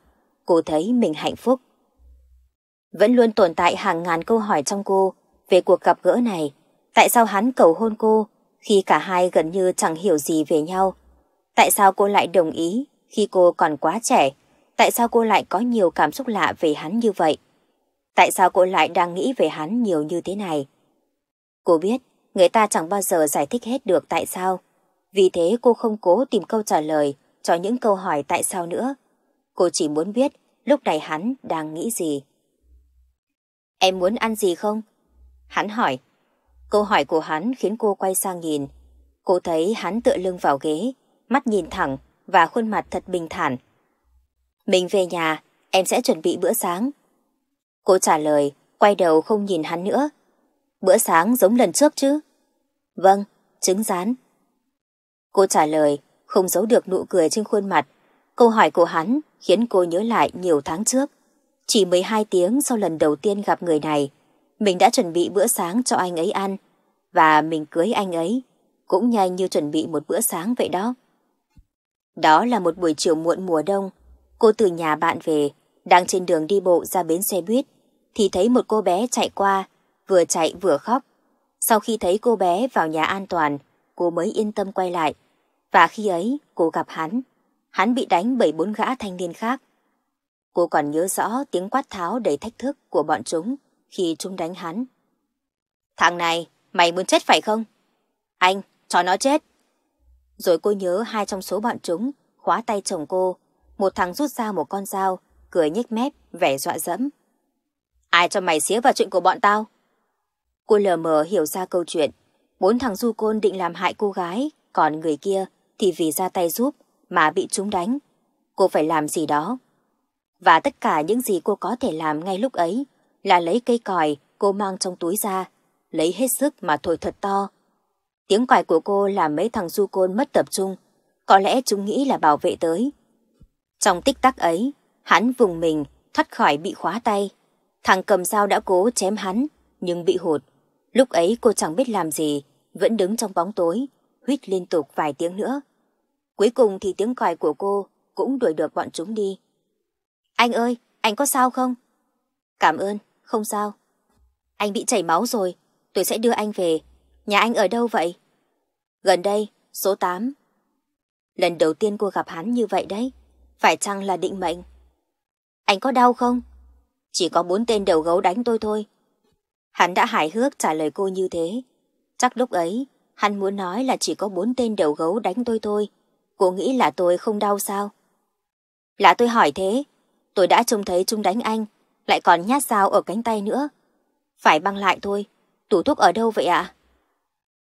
cô thấy mình hạnh phúc. Vẫn luôn tồn tại hàng ngàn câu hỏi trong cô về cuộc gặp gỡ này. Tại sao hắn cầu hôn cô khi cả hai gần như chẳng hiểu gì về nhau? Tại sao cô lại đồng ý khi cô còn quá trẻ? Tại sao cô lại có nhiều cảm xúc lạ về hắn như vậy? Tại sao cô lại đang nghĩ về hắn nhiều như thế này? Cô biết người ta chẳng bao giờ giải thích hết được tại sao. Vì thế cô không cố tìm câu trả lời cho những câu hỏi tại sao nữa. Cô chỉ muốn biết lúc này hắn đang nghĩ gì. Em muốn ăn gì không? Hắn hỏi. Câu hỏi của hắn khiến cô quay sang nhìn. Cô thấy hắn tựa lưng vào ghế, mắt nhìn thẳng và khuôn mặt thật bình thản. Mình về nhà, em sẽ chuẩn bị bữa sáng. Cô trả lời, quay đầu không nhìn hắn nữa. Bữa sáng giống lần trước chứ? Vâng, trứng rán. Cô trả lời, không giấu được nụ cười trên khuôn mặt. Câu hỏi của hắn khiến cô nhớ lại nhiều tháng trước. Chỉ 12 tiếng sau lần đầu tiên gặp người này, mình đã chuẩn bị bữa sáng cho anh ấy ăn. Và mình cưới anh ấy, cũng nhanh như chuẩn bị một bữa sáng vậy đó. Đó là một buổi chiều muộn mùa đông. Cô từ nhà bạn về, đang trên đường đi bộ ra bến xe buýt, thì thấy một cô bé chạy qua, vừa chạy vừa khóc. Sau khi thấy cô bé vào nhà an toàn, cô mới yên tâm quay lại. Và khi ấy, cô gặp hắn. Hắn bị đánh bởi bốn gã thanh niên khác. Cô còn nhớ rõ tiếng quát tháo đầy thách thức của bọn chúng khi chúng đánh hắn. Thằng này, mày muốn chết phải không? Anh, cho nó chết. Rồi cô nhớ hai trong số bọn chúng khóa tay chồng cô. Một thằng rút ra một con dao, cười nhếch mép, vẻ dọa dẫm. Ai cho mày xía vào chuyện của bọn tao? Cô lờ mờ hiểu ra câu chuyện. Bốn thằng du côn định làm hại cô gái, còn người kia thì vì ra tay giúp mà bị chúng đánh. Cô phải làm gì đó. Và tất cả những gì cô có thể làm ngay lúc ấy là lấy cây còi cô mang trong túi ra, lấy hết sức mà thổi thật to. Tiếng còi của cô làm mấy thằng du côn mất tập trung. Có lẽ chúng nghĩ là bảo vệ tới. Trong tích tắc ấy, hắn vùng mình thoát khỏi bị khóa tay. Thằng cầm dao đã cố chém hắn, nhưng bị hụt. Lúc ấy cô chẳng biết làm gì, vẫn đứng trong bóng tối, huýt liên tục vài tiếng nữa. Cuối cùng thì tiếng còi của cô cũng đuổi được bọn chúng đi. Anh ơi, anh có sao không? Cảm ơn, không sao. Anh bị chảy máu rồi, tôi sẽ đưa anh về. Nhà anh ở đâu vậy? Gần đây, số 8. Lần đầu tiên cô gặp hắn như vậy đấy. Phải chăng là định mệnh? Anh có đau không? Chỉ có bốn tên đầu gấu đánh tôi thôi. Hắn đã hài hước trả lời cô như thế. Chắc lúc ấy, hắn muốn nói là chỉ có bốn tên đầu gấu đánh tôi thôi. Cô nghĩ là tôi không đau sao? Là tôi hỏi thế. Tôi đã trông thấy chúng đánh anh, lại còn nhát dao ở cánh tay nữa. Phải băng lại thôi. Tủ thuốc ở đâu vậy ạ?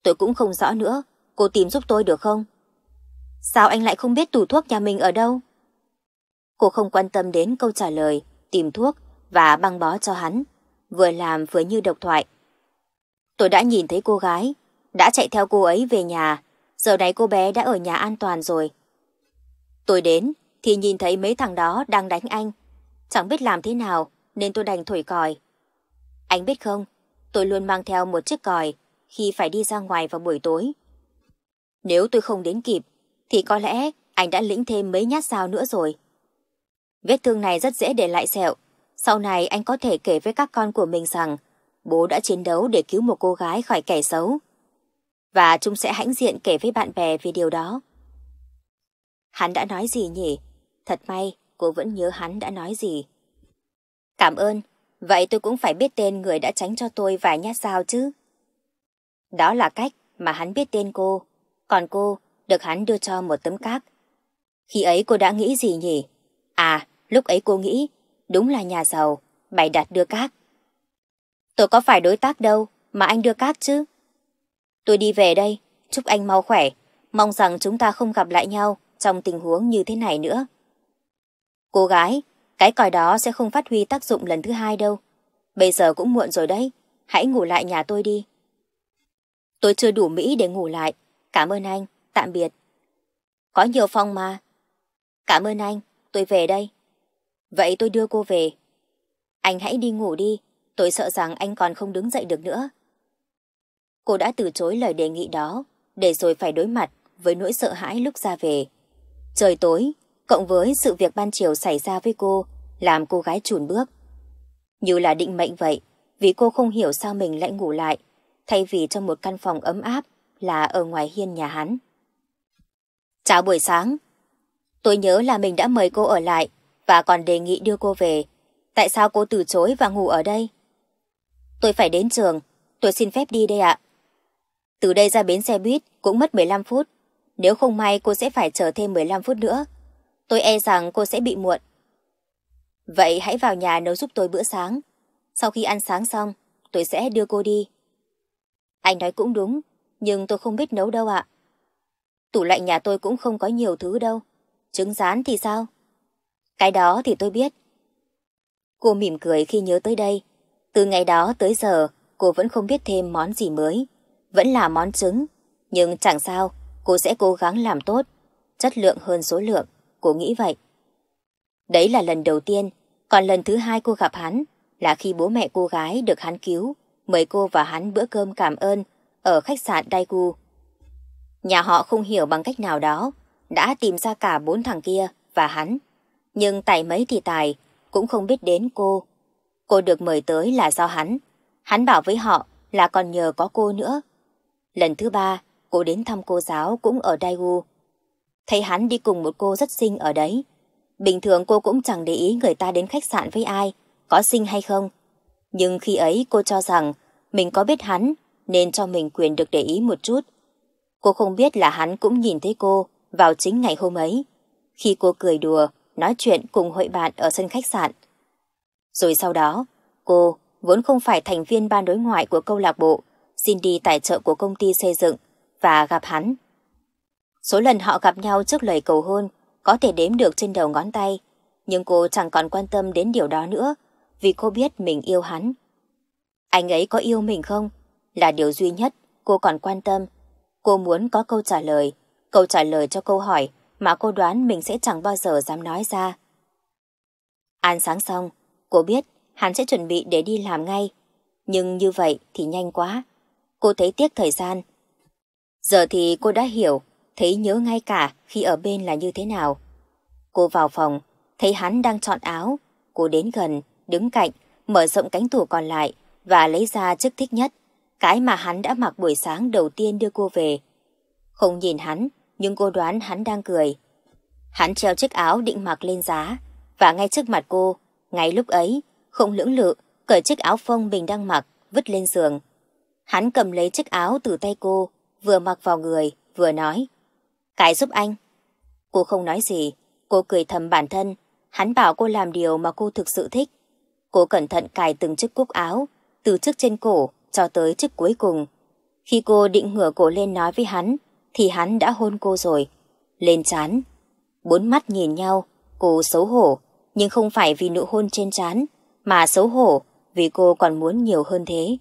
Tôi cũng không rõ nữa. Cô tìm giúp tôi được không? Sao anh lại không biết tủ thuốc nhà mình ở đâu? Cô không quan tâm đến câu trả lời, tìm thuốc và băng bó cho hắn. Vừa làm vừa như độc thoại Tôi đã nhìn thấy cô gái, đã chạy theo cô ấy về nhà, giờ này cô bé đã ở nhà an toàn rồi. Tôi đến thì nhìn thấy mấy thằng đó đang đánh anh, chẳng biết làm thế nào nên tôi đành thổi còi. Anh biết không, tôi luôn mang theo một chiếc còi khi phải đi ra ngoài vào buổi tối. Nếu tôi không đến kịp thì có lẽ anh đã lĩnh thêm mấy nhát dao nữa rồi. Vết thương này rất dễ để lại sẹo, sau này anh có thể kể với các con của mình rằng bố đã chiến đấu để cứu một cô gái khỏi kẻ xấu. Và chúng sẽ hãnh diện kể với bạn bè về điều đó. Hắn đã nói gì nhỉ? Thật may, cô vẫn nhớ hắn đã nói gì. Cảm ơn, vậy tôi cũng phải biết tên người đã tránh cho tôi vài nhát sao chứ. Đó là cách mà hắn biết tên cô, còn cô được hắn đưa cho một tấm cát. Khi ấy cô đã nghĩ gì nhỉ? À, lúc ấy cô nghĩ, đúng là nhà giàu, bày đặt đưa cát. Tôi có phải đối tác đâu mà anh đưa cát chứ. Tôi đi về đây, chúc anh mau khỏe, mong rằng chúng ta không gặp lại nhau trong tình huống như thế này nữa. Cô gái, cái còi đó sẽ không phát huy tác dụng lần thứ hai đâu. Bây giờ cũng muộn rồi đấy, hãy ngủ lại nhà tôi đi. Tôi chưa đủ Mỹ để ngủ lại, cảm ơn anh, tạm biệt. Có nhiều phòng mà. Cảm ơn anh, tôi về đây. Vậy tôi đưa cô về. Anh hãy đi ngủ đi, Tôi sợ rằng anh còn không đứng dậy được nữa. Cô đã từ chối lời đề nghị đó, để rồi phải đối mặt với nỗi sợ hãi lúc ra về. Trời tối, cộng với sự việc ban chiều xảy ra với cô, làm cô gái chùn bước. Như là định mệnh vậy, vì cô không hiểu sao mình lại ngủ lại, thay vì trong một căn phòng ấm áp là ở ngoài hiên nhà hắn. Chào buổi sáng, tôi nhớ là mình đã mời cô ở lại và còn đề nghị đưa cô về. Tại sao cô từ chối và ngủ ở đây? Tôi phải đến trường, tôi xin phép đi đây ạ. Từ đây ra bến xe buýt cũng mất 15 phút. Nếu không may cô sẽ phải chờ thêm 15 phút nữa. Tôi e rằng cô sẽ bị muộn. Vậy hãy vào nhà nấu giúp tôi bữa sáng. Sau khi ăn sáng xong, tôi sẽ đưa cô đi. Anh nói cũng đúng, nhưng tôi không biết nấu đâu ạ. Tủ lạnh nhà tôi cũng không có nhiều thứ đâu. Trứng rán thì sao? Cái đó thì tôi biết. Cô mỉm cười khi nhớ tới đây. Từ ngày đó tới giờ, cô vẫn không biết thêm món gì mới. Vẫn là món trứng, nhưng chẳng sao, cô sẽ cố gắng làm tốt. Chất lượng hơn số lượng, cô nghĩ vậy. Đấy là lần đầu tiên, còn lần thứ hai cô gặp hắn là khi bố mẹ cô gái được hắn cứu, mời cô và hắn bữa cơm cảm ơn ở khách sạn Daegu. Nhà họ không hiểu bằng cách nào đó, đã tìm ra cả bốn thằng kia và hắn. Nhưng tài mấy thì tài, cũng không biết đến cô Cô được mời tới là do hắn. Hắn bảo với họ là còn nhờ có cô nữa. Lần thứ ba, cô đến thăm cô giáo cũng ở Daegu. Thấy hắn đi cùng một cô rất xinh ở đấy. Bình thường cô cũng chẳng để ý người ta đến khách sạn với ai, có xinh hay không. Nhưng khi ấy cô cho rằng mình có biết hắn nên cho mình quyền được để ý một chút. Cô không biết là hắn cũng nhìn thấy cô vào chính ngày hôm ấy. Khi cô cười đùa, nói chuyện cùng hội bạn ở sân khách sạn, rồi sau đó, cô, vốn không phải thành viên ban đối ngoại của câu lạc bộ, xin đi tài trợ của công ty xây dựng và gặp hắn. Số lần họ gặp nhau trước lời cầu hôn có thể đếm được trên đầu ngón tay, nhưng cô chẳng còn quan tâm đến điều đó nữa vì cô biết mình yêu hắn. Anh ấy có yêu mình không? Là điều duy nhất cô còn quan tâm. Cô muốn có câu trả lời, câu trả lời cho câu hỏi mà cô đoán mình sẽ chẳng bao giờ dám nói ra. Ăn sáng xong, Cô biết hắn sẽ chuẩn bị để đi làm ngay. Nhưng như vậy thì nhanh quá. Cô thấy tiếc thời gian. Giờ thì cô đã hiểu, thấy nhớ ngay cả khi ở bên là như thế nào. Cô vào phòng, thấy hắn đang chọn áo. Cô đến gần, đứng cạnh, mở rộng cánh tủ còn lại và lấy ra chiếc thích nhất. Cái mà hắn đã mặc buổi sáng đầu tiên đưa cô về. Không nhìn hắn, nhưng cô đoán hắn đang cười. Hắn treo chiếc áo định mặc lên giá và ngay trước mặt cô ngay lúc ấy, không lưỡng lự, cởi chiếc áo phông mình đang mặc, vứt lên giường. Hắn cầm lấy chiếc áo từ tay cô, vừa mặc vào người, vừa nói. Cải giúp anh. Cô không nói gì, cô cười thầm bản thân. Hắn bảo cô làm điều mà cô thực sự thích. Cô cẩn thận cài từng chiếc cúc áo, từ chiếc trên cổ cho tới chiếc cuối cùng. Khi cô định ngửa cổ lên nói với hắn, thì hắn đã hôn cô rồi. Lên chán. Bốn mắt nhìn nhau, cô xấu hổ, nhưng không phải vì nụ hôn trên trán, mà xấu hổ vì cô còn muốn nhiều hơn thế.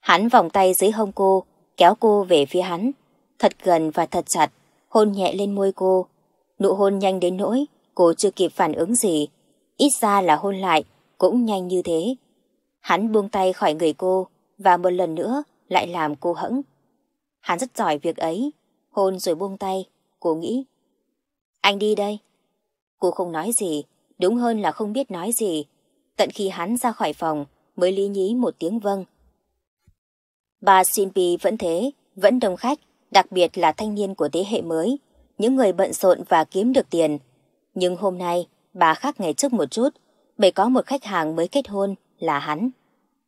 Hắn vòng tay dưới hông cô, kéo cô về phía hắn, thật gần và thật chặt, hôn nhẹ lên môi cô. Nụ hôn nhanh đến nỗi cô chưa kịp phản ứng gì, ít ra là hôn lại cũng nhanh như thế. Hắn buông tay khỏi người cô và một lần nữa lại làm cô hững. Hắn rất giỏi việc ấy, hôn rồi buông tay, cô nghĩ. Anh đi đây. Cô không nói gì, đúng hơn là không biết nói gì. Tận khi hắn ra khỏi phòng, mới lý nhí một tiếng vâng. Bà Simpy vẫn thế, vẫn đông khách, đặc biệt là thanh niên của thế hệ mới, những người bận rộn và kiếm được tiền. Nhưng hôm nay, bà khác ngày trước một chút, bởi có một khách hàng mới kết hôn là hắn.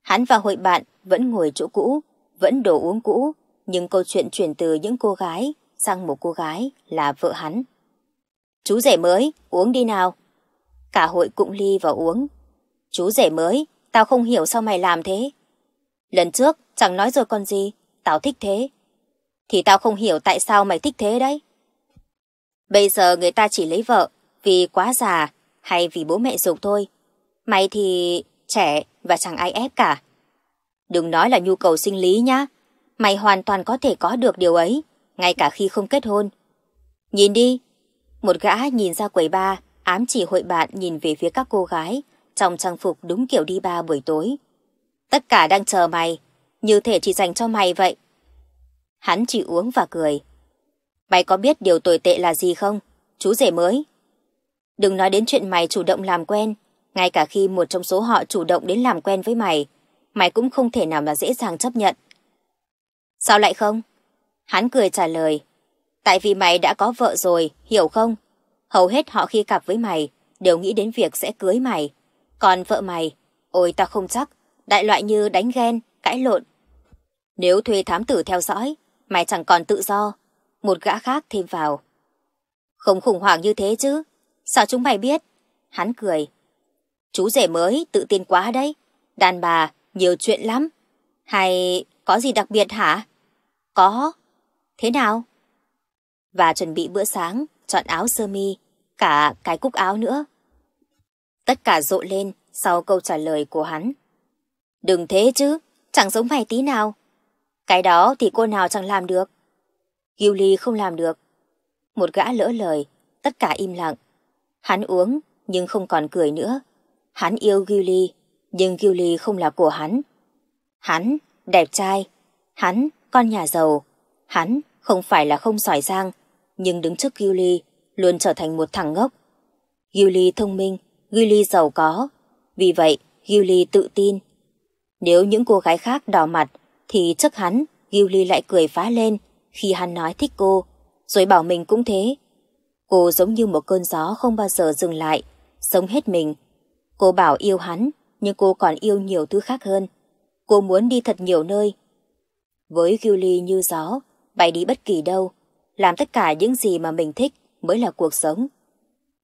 Hắn và hội bạn vẫn ngồi chỗ cũ, vẫn đồ uống cũ, nhưng câu chuyện chuyển từ những cô gái sang một cô gái là vợ hắn. Chú rể mới, uống đi nào cả hội cụng ly và uống. Chú rể mới, tao không hiểu sao mày làm thế. Lần trước, chẳng nói rồi còn gì, tao thích thế. Thì tao không hiểu tại sao mày thích thế đấy. Bây giờ người ta chỉ lấy vợ vì quá già hay vì bố mẹ dục thôi. Mày thì trẻ và chẳng ai ép cả. Đừng nói là nhu cầu sinh lý nhá. Mày hoàn toàn có thể có được điều ấy, ngay cả khi không kết hôn. Nhìn đi, một gã nhìn ra quầy bar ám chỉ hội bạn nhìn về phía các cô gái, trong trang phục đúng kiểu đi ba buổi tối. Tất cả đang chờ mày, như thể chỉ dành cho mày vậy. Hắn chỉ uống và cười. Mày có biết điều tồi tệ là gì không, chú rể mới? Đừng nói đến chuyện mày chủ động làm quen, ngay cả khi một trong số họ chủ động đến làm quen với mày, mày cũng không thể nào mà dễ dàng chấp nhận. Sao lại không? Hắn cười trả lời. Tại vì mày đã có vợ rồi, hiểu không? Hầu hết họ khi gặp với mày đều nghĩ đến việc sẽ cưới mày. Còn vợ mày, ôi ta không chắc, đại loại như đánh ghen, cãi lộn. Nếu thuê thám tử theo dõi, mày chẳng còn tự do. Một gã khác thêm vào. Không khủng hoảng như thế chứ, sao chúng mày biết? Hắn cười. Chú rể mới tự tin quá đấy, đàn bà nhiều chuyện lắm. Hay có gì đặc biệt hả? Có. Thế nào? Và chuẩn bị bữa sáng, chọn áo sơ mi, cả cái cúc áo nữa. Tất cả rộ lên sau câu trả lời của hắn. Đừng thế chứ, chẳng giống mày tí nào. Cái đó thì cô nào chẳng làm được. Gilly không làm được. Một gã lỡ lời, tất cả im lặng. Hắn uống, nhưng không còn cười nữa. Hắn yêu Gilly, nhưng Gilly không là của hắn. Hắn, đẹp trai. Hắn, con nhà giàu. Hắn, không phải là không giỏi giang, nhưng đứng trước Gilly luôn trở thành một thằng ngốc. Gilly thông minh, Gilly giàu có, vì vậy Gilly tự tin. Nếu những cô gái khác đỏ mặt thì chắc hắn, Gilly lại cười phá lên khi hắn nói thích cô, rồi bảo mình cũng thế. Cô giống như một cơn gió không bao giờ dừng lại, sống hết mình. Cô bảo yêu hắn, nhưng cô còn yêu nhiều thứ khác hơn. Cô muốn đi thật nhiều nơi. Với Gilly như gió, bay đi bất kỳ đâu, làm tất cả những gì mà mình thích mới là cuộc sống.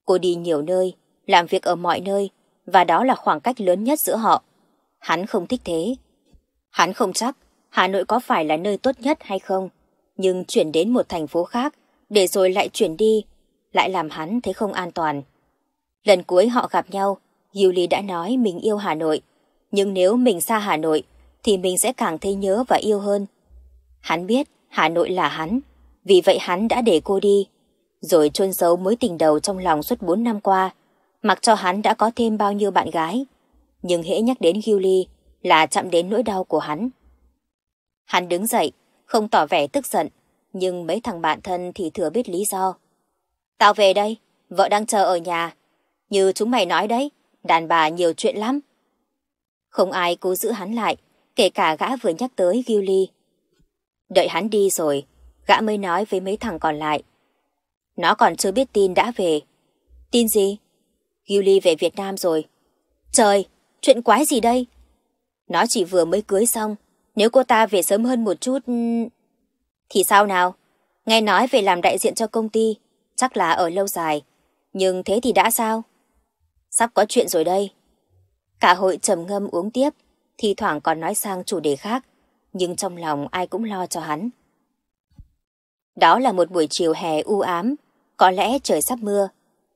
Cô đi nhiều nơi, làm việc ở mọi nơi, và đó là khoảng cách lớn nhất giữa họ. Hắn không thích thế. Hắn không chắc Hà Nội có phải là nơi tốt nhất hay không, nhưng chuyển đến một thành phố khác, để rồi lại chuyển đi, lại làm hắn thấy không an toàn. Lần cuối họ gặp nhau, Yuli đã nói mình yêu Hà Nội, nhưng nếu mình xa Hà Nội, thì mình sẽ càng thấy nhớ và yêu hơn. Hắn biết Hà Nội là hắn, vì vậy hắn đã để cô đi rồi chôn giấu mối tình đầu trong lòng suốt 4 năm qua, mặc cho hắn đã có thêm bao nhiêu bạn gái. Nhưng hễ nhắc đến Gilly là chạm đến nỗi đau của hắn. Hắn đứng dậy, không tỏ vẻ tức giận, nhưng mấy thằng bạn thân thì thừa biết lý do. Tao về đây, vợ đang chờ ở nhà. Như chúng mày nói đấy, đàn bà nhiều chuyện lắm. Không ai cố giữ hắn lại, kể cả gã vừa nhắc tới Gilly. Đợi hắn đi rồi, gã mới nói với mấy thằng còn lại. Nó còn chưa biết tin đã về. Tin gì? Gilly về Việt Nam rồi. Trời, chuyện quái gì đây? Nó chỉ vừa mới cưới xong. Nếu cô ta về sớm hơn một chút... Ừ, thì sao nào? Nghe nói về làm đại diện cho công ty, chắc là ở lâu dài. Nhưng thế thì đã sao? Sắp có chuyện rồi đây. Cả hội trầm ngâm uống tiếp, thi thoảng còn nói sang chủ đề khác, nhưng trong lòng ai cũng lo cho hắn. Đó là một buổi chiều hè u ám, có lẽ trời sắp mưa.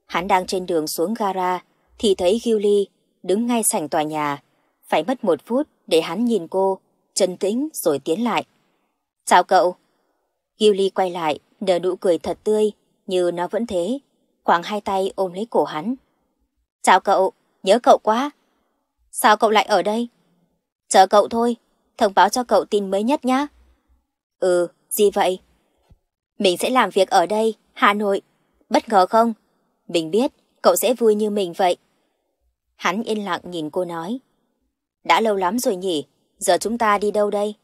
Hắn đang trên đường xuống gara thì thấy Gilly đứng ngay sảnh tòa nhà. Phải mất một phút để hắn nhìn cô, chân tĩnh rồi tiến lại. Chào cậu. Gilly quay lại, nở nụ cười thật tươi, như nó vẫn thế. Khoảng hai tay ôm lấy cổ hắn. Chào cậu, nhớ cậu quá. Sao cậu lại ở đây? Chờ cậu thôi, thông báo cho cậu tin mới nhất nhá. Ừ, gì vậy? Mình sẽ làm việc ở đây Hà Nội, bất ngờ không? Mình biết, cậu sẽ vui như mình vậy. Hắn yên lặng nhìn cô nói. Đã lâu lắm rồi nhỉ, giờ chúng ta đi đâu đây?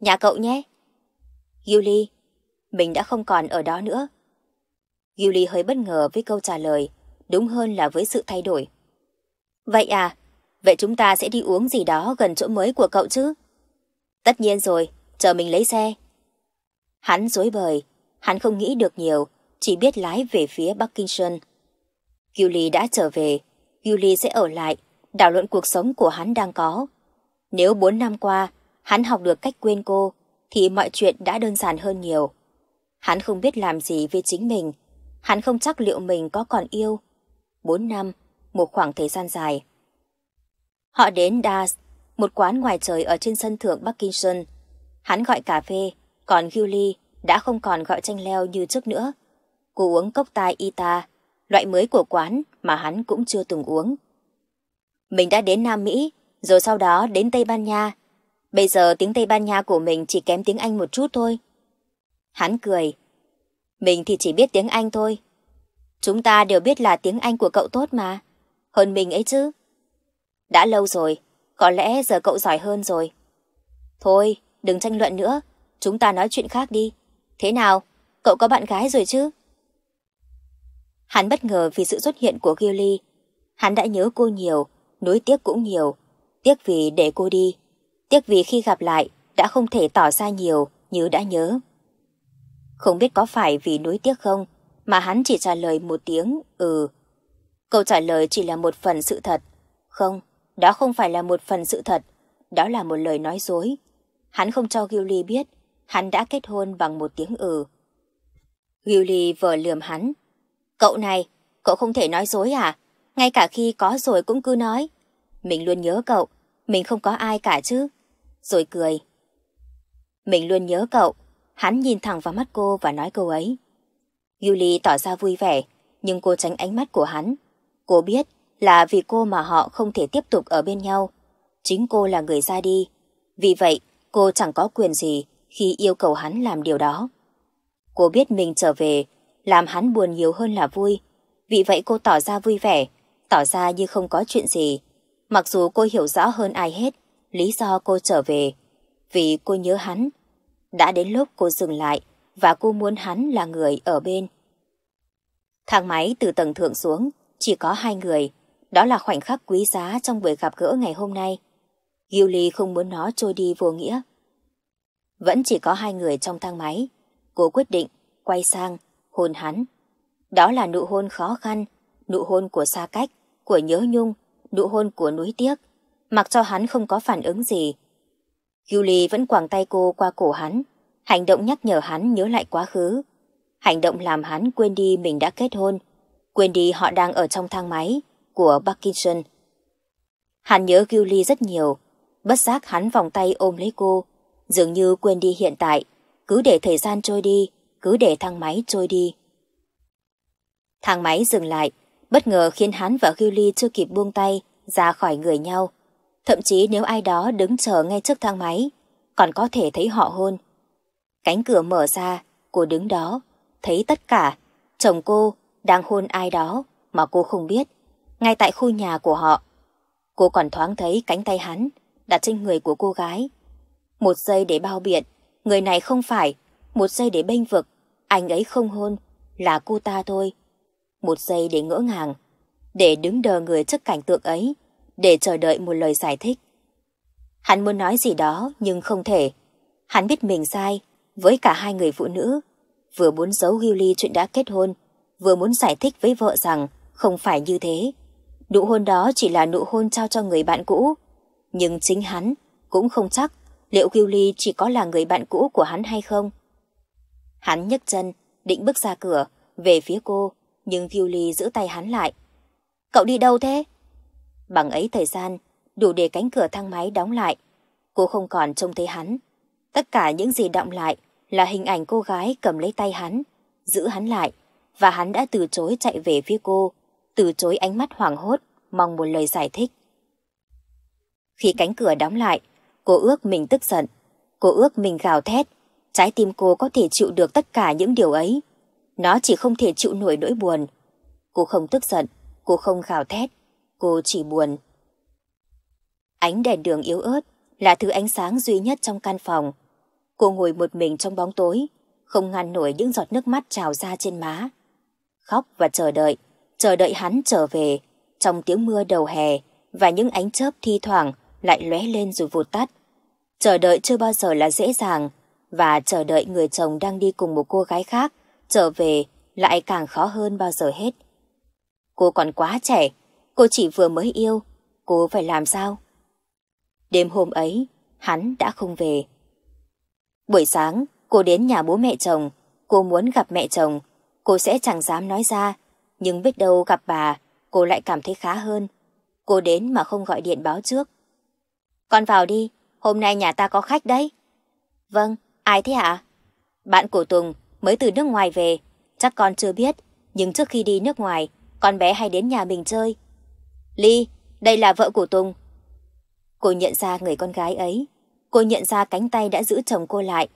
Nhà cậu nhé. Yuli, mình đã không còn ở đó nữa. Yuli hơi bất ngờ với câu trả lời, đúng hơn là với sự thay đổi. Vậy à, vậy chúng ta sẽ đi uống gì đó gần chỗ mới của cậu chứ? Tất nhiên rồi, chờ mình lấy xe. Hắn dối bời, hắn không nghĩ được nhiều, chỉ biết lái về phía Bắc Kinh Sơn. Yuli đã trở về, Yuli sẽ ở lại, đảo luận cuộc sống của hắn đang có. Nếu 4 năm qua, hắn học được cách quên cô, thì mọi chuyện đã đơn giản hơn nhiều. Hắn không biết làm gì với chính mình, hắn không chắc liệu mình có còn yêu. 4 năm, một khoảng thời gian dài. Họ đến Das, một quán ngoài trời ở trên sân thượng Bắc Kinh Sơn. Hắn gọi cà phê, còn Yuli đã không còn gọi chanh leo như trước nữa cô uống cốc tai Ita, loại mới của quán mà hắn cũng chưa từng uống. Mình đã đến Nam Mỹ, rồi sau đó đến Tây Ban Nha. Bây giờ tiếng Tây Ban Nha của mình chỉ kém tiếng Anh một chút thôi. Hắn cười. Mình thì chỉ biết tiếng Anh thôi. Chúng ta đều biết là tiếng Anh của cậu tốt mà. Hơn mình ấy chứ. Đã lâu rồi, có lẽ giờ cậu giỏi hơn rồi. Thôi, đừng tranh luận nữa, chúng ta nói chuyện khác đi. Thế nào, cậu có bạn gái rồi chứ? Hắn bất ngờ vì sự xuất hiện của Gilly. Hắn đã nhớ cô nhiều, nuối tiếc cũng nhiều. Tiếc vì để cô đi. Tiếc vì khi gặp lại đã không thể tỏ ra nhiều như đã nhớ. Không biết có phải vì nuối tiếc không mà hắn chỉ trả lời một tiếng ừ. Câu trả lời chỉ là một phần sự thật. Không, đó không phải là một phần sự thật. Đó là một lời nói dối. Hắn không cho Gilly biết hắn đã kết hôn bằng một tiếng ừ. Gilly vừa lườm hắn Cậu này, cậu không thể nói dối à? Ngay cả khi có rồi cũng cứ nói. Mình luôn nhớ cậu, mình không có ai cả chứ. Rồi cười. Mình luôn nhớ cậu. Hắn nhìn thẳng vào mắt cô và nói câu ấy. Yuli tỏ ra vui vẻ, nhưng cô tránh ánh mắt của hắn. Cô biết là vì cô mà họ không thể tiếp tục ở bên nhau. Chính cô là người ra đi. Vì vậy, cô chẳng có quyền gì khi yêu cầu hắn làm điều đó. Cô biết mình trở về làm hắn buồn nhiều hơn là vui. Vì vậy cô tỏ ra vui vẻ, tỏ ra như không có chuyện gì. Mặc dù cô hiểu rõ hơn ai hết lý do cô trở về, vì cô nhớ hắn. Đã đến lúc cô dừng lại và cô muốn hắn là người ở bên. Thang máy từ tầng thượng xuống, chỉ có hai người. Đó là khoảnh khắc quý giá trong buổi gặp gỡ ngày hôm nay. Yuli không muốn nó trôi đi vô nghĩa. Vẫn chỉ có hai người trong thang máy. Cô quyết định quay sang hôn hắn. Đó là nụ hôn khó khăn, nụ hôn của xa cách, của nhớ nhung, nụ hôn của núi tiếc, mặc cho hắn không có phản ứng gì. Julie vẫn quàng tay cô qua cổ hắn, hành động nhắc nhở hắn nhớ lại quá khứ. Hành động làm hắn quên đi mình đã kết hôn, quên đi họ đang ở trong thang máy của Parkinson. Hắn nhớ Julie rất nhiều, bất giác hắn vòng tay ôm lấy cô, dường như quên đi hiện tại, cứ để thời gian trôi đi cứ để thang máy trôi đi. Thang máy dừng lại, bất ngờ khiến hắn và Gilly chưa kịp buông tay ra khỏi người nhau. Thậm chí nếu ai đó đứng chờ ngay trước thang máy, còn có thể thấy họ hôn. Cánh cửa mở ra, cô đứng đó, thấy tất cả, chồng cô đang hôn ai đó mà cô không biết, ngay tại khu nhà của họ. Cô còn thoáng thấy cánh tay hắn đặt trên người của cô gái. Một giây để bao biện, người này không phải một giây để bênh vực, anh ấy không hôn, là cô ta thôi. Một giây để ngỡ ngàng, để đứng đờ người trước cảnh tượng ấy, để chờ đợi một lời giải thích. Hắn muốn nói gì đó nhưng không thể. Hắn biết mình sai với cả hai người phụ nữ, vừa muốn giấu Gilly chuyện đã kết hôn, vừa muốn giải thích với vợ rằng không phải như thế. Nụ hôn đó chỉ là nụ hôn trao cho người bạn cũ, nhưng chính hắn cũng không chắc liệu Gilly chỉ có là người bạn cũ của hắn hay không. Hắn nhấc chân, định bước ra cửa, về phía cô, nhưng Julie giữ tay hắn lại. Cậu đi đâu thế? Bằng ấy thời gian, đủ để cánh cửa thang máy đóng lại. Cô không còn trông thấy hắn. Tất cả những gì động lại là hình ảnh cô gái cầm lấy tay hắn, giữ hắn lại, và hắn đã từ chối chạy về phía cô, từ chối ánh mắt hoảng hốt, mong một lời giải thích. Khi cánh cửa đóng lại, cô ước mình tức giận, cô ước mình gào thét, Trái tim cô có thể chịu được tất cả những điều ấy. Nó chỉ không thể chịu nổi nỗi buồn. Cô không tức giận, cô không gào thét, cô chỉ buồn. Ánh đèn đường yếu ớt là thứ ánh sáng duy nhất trong căn phòng. Cô ngồi một mình trong bóng tối, không ngăn nổi những giọt nước mắt trào ra trên má. Khóc và chờ đợi, chờ đợi hắn trở về, trong tiếng mưa đầu hè và những ánh chớp thi thoảng lại lóe lên rồi vụt tắt. Chờ đợi chưa bao giờ là dễ dàng, và chờ đợi người chồng đang đi cùng một cô gái khác trở về lại càng khó hơn bao giờ hết. Cô còn quá trẻ, cô chỉ vừa mới yêu, cô phải làm sao? Đêm hôm ấy, hắn đã không về. Buổi sáng, cô đến nhà bố mẹ chồng, cô muốn gặp mẹ chồng, cô sẽ chẳng dám nói ra, nhưng biết đâu gặp bà, cô lại cảm thấy khá hơn. Cô đến mà không gọi điện báo trước. Con vào đi, hôm nay nhà ta có khách đấy. Vâng, Ai thế hả? Bạn của Tùng mới từ nước ngoài về, chắc con chưa biết, nhưng trước khi đi nước ngoài, con bé hay đến nhà mình chơi. Ly, đây là vợ của Tùng. Cô nhận ra người con gái ấy, cô nhận ra cánh tay đã giữ chồng cô lại,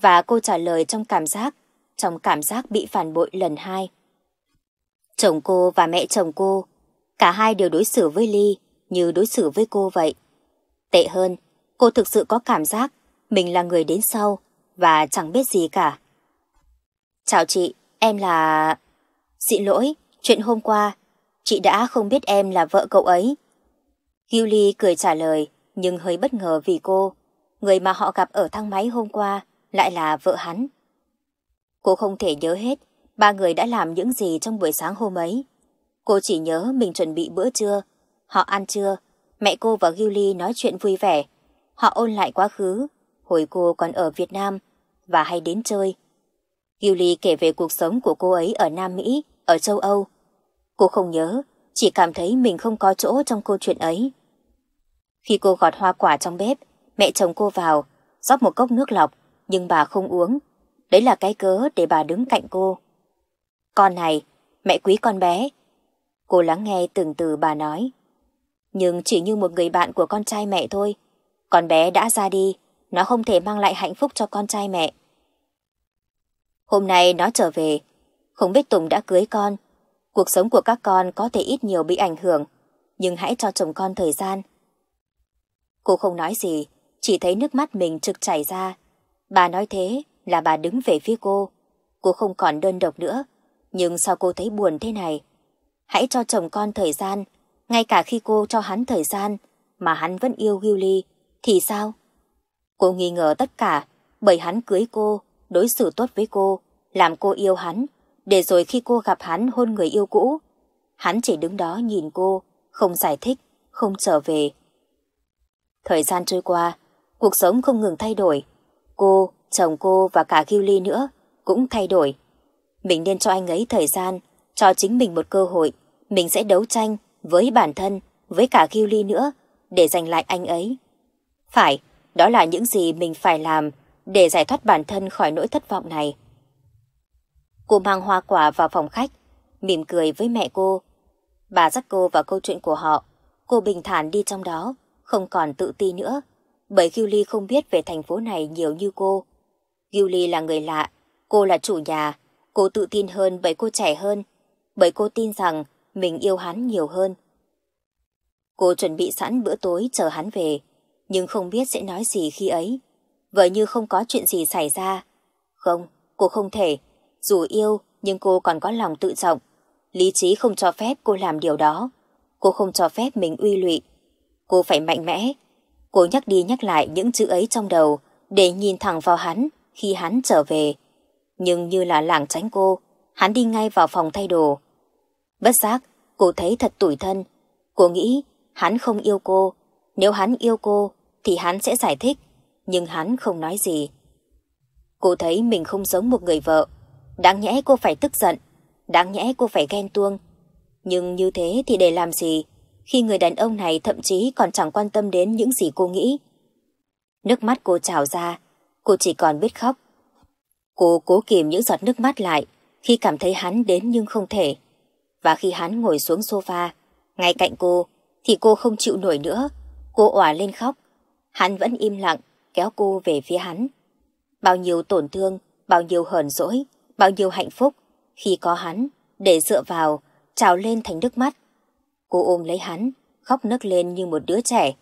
và cô trả lời trong cảm giác, trong cảm giác bị phản bội lần hai. Chồng cô và mẹ chồng cô, cả hai đều đối xử với Ly như đối xử với cô vậy. Tệ hơn, cô thực sự có cảm giác mình là người đến sau, và chẳng biết gì cả. Chào chị, em là... Xin lỗi, chuyện hôm qua, chị đã không biết em là vợ cậu ấy. Yuli cười trả lời, nhưng hơi bất ngờ vì cô, người mà họ gặp ở thang máy hôm qua, lại là vợ hắn. Cô không thể nhớ hết ba người đã làm những gì trong buổi sáng hôm ấy. Cô chỉ nhớ mình chuẩn bị bữa trưa, họ ăn trưa, mẹ cô và Gilly nói chuyện vui vẻ. Họ ôn lại quá khứ hồi cô còn ở Việt Nam và hay đến chơi. Yuli kể về cuộc sống của cô ấy ở Nam Mỹ, ở châu Âu. Cô không nhớ, chỉ cảm thấy mình không có chỗ trong câu chuyện ấy. Khi cô gọt hoa quả trong bếp, mẹ chồng cô vào, rót một cốc nước lọc, nhưng bà không uống. Đấy là cái cớ để bà đứng cạnh cô. Con này, mẹ quý con bé. Cô lắng nghe từng từ bà nói. Nhưng chỉ như một người bạn của con trai mẹ thôi. Con bé đã ra đi, nó không thể mang lại hạnh phúc cho con trai mẹ. Hôm nay nó trở về, không biết Tùng đã cưới con. Cuộc sống của các con có thể ít nhiều bị ảnh hưởng, nhưng hãy cho chồng con thời gian. Cô không nói gì, chỉ thấy nước mắt mình trực chảy ra. Bà nói thế là bà đứng về phía cô. Cô không còn đơn độc nữa, nhưng sao cô thấy buồn thế này? Hãy cho chồng con thời gian, ngay cả khi cô cho hắn thời gian mà hắn vẫn yêu Gilly, thì sao? Cô nghi ngờ tất cả bởi hắn cưới cô, đối xử tốt với cô, làm cô yêu hắn, để rồi khi cô gặp hắn hôn người yêu cũ. Hắn chỉ đứng đó nhìn cô, không giải thích, không trở về. Thời gian trôi qua, cuộc sống không ngừng thay đổi. Cô, chồng cô và cả Gilly nữa cũng thay đổi. Mình nên cho anh ấy thời gian, cho chính mình một cơ hội. Mình sẽ đấu tranh với bản thân, với cả Gilly nữa, để giành lại anh ấy. Phải, đó là những gì mình phải làm để giải thoát bản thân khỏi nỗi thất vọng này. Cô mang hoa quả vào phòng khách, mỉm cười với mẹ cô. Bà dắt cô vào câu chuyện của họ. Cô bình thản đi trong đó, không còn tự ti nữa. Bởi Gilly không biết về thành phố này nhiều như cô. Gilly là người lạ, cô là chủ nhà. Cô tự tin hơn bởi cô trẻ hơn. Bởi cô tin rằng mình yêu hắn nhiều hơn. Cô chuẩn bị sẵn bữa tối chờ hắn về nhưng không biết sẽ nói gì khi ấy. Vợ như không có chuyện gì xảy ra. Không, cô không thể. Dù yêu, nhưng cô còn có lòng tự trọng. Lý trí không cho phép cô làm điều đó. Cô không cho phép mình uy lụy. Cô phải mạnh mẽ. Cô nhắc đi nhắc lại những chữ ấy trong đầu để nhìn thẳng vào hắn khi hắn trở về. Nhưng như là lảng tránh cô, hắn đi ngay vào phòng thay đồ. Bất giác, cô thấy thật tủi thân. Cô nghĩ hắn không yêu cô. Nếu hắn yêu cô thì hắn sẽ giải thích, nhưng hắn không nói gì. Cô thấy mình không giống một người vợ, đáng nhẽ cô phải tức giận, đáng nhẽ cô phải ghen tuông. Nhưng như thế thì để làm gì, khi người đàn ông này thậm chí còn chẳng quan tâm đến những gì cô nghĩ. Nước mắt cô trào ra, cô chỉ còn biết khóc. Cô cố kìm những giọt nước mắt lại khi cảm thấy hắn đến nhưng không thể. Và khi hắn ngồi xuống sofa, ngay cạnh cô, thì cô không chịu nổi nữa. Cô òa lên khóc. Hắn vẫn im lặng, kéo cô về phía hắn. Bao nhiêu tổn thương, bao nhiêu hờn dỗi, bao nhiêu hạnh phúc, khi có hắn, để dựa vào, trào lên thành nước mắt. Cô ôm lấy hắn, khóc nức lên như một đứa trẻ.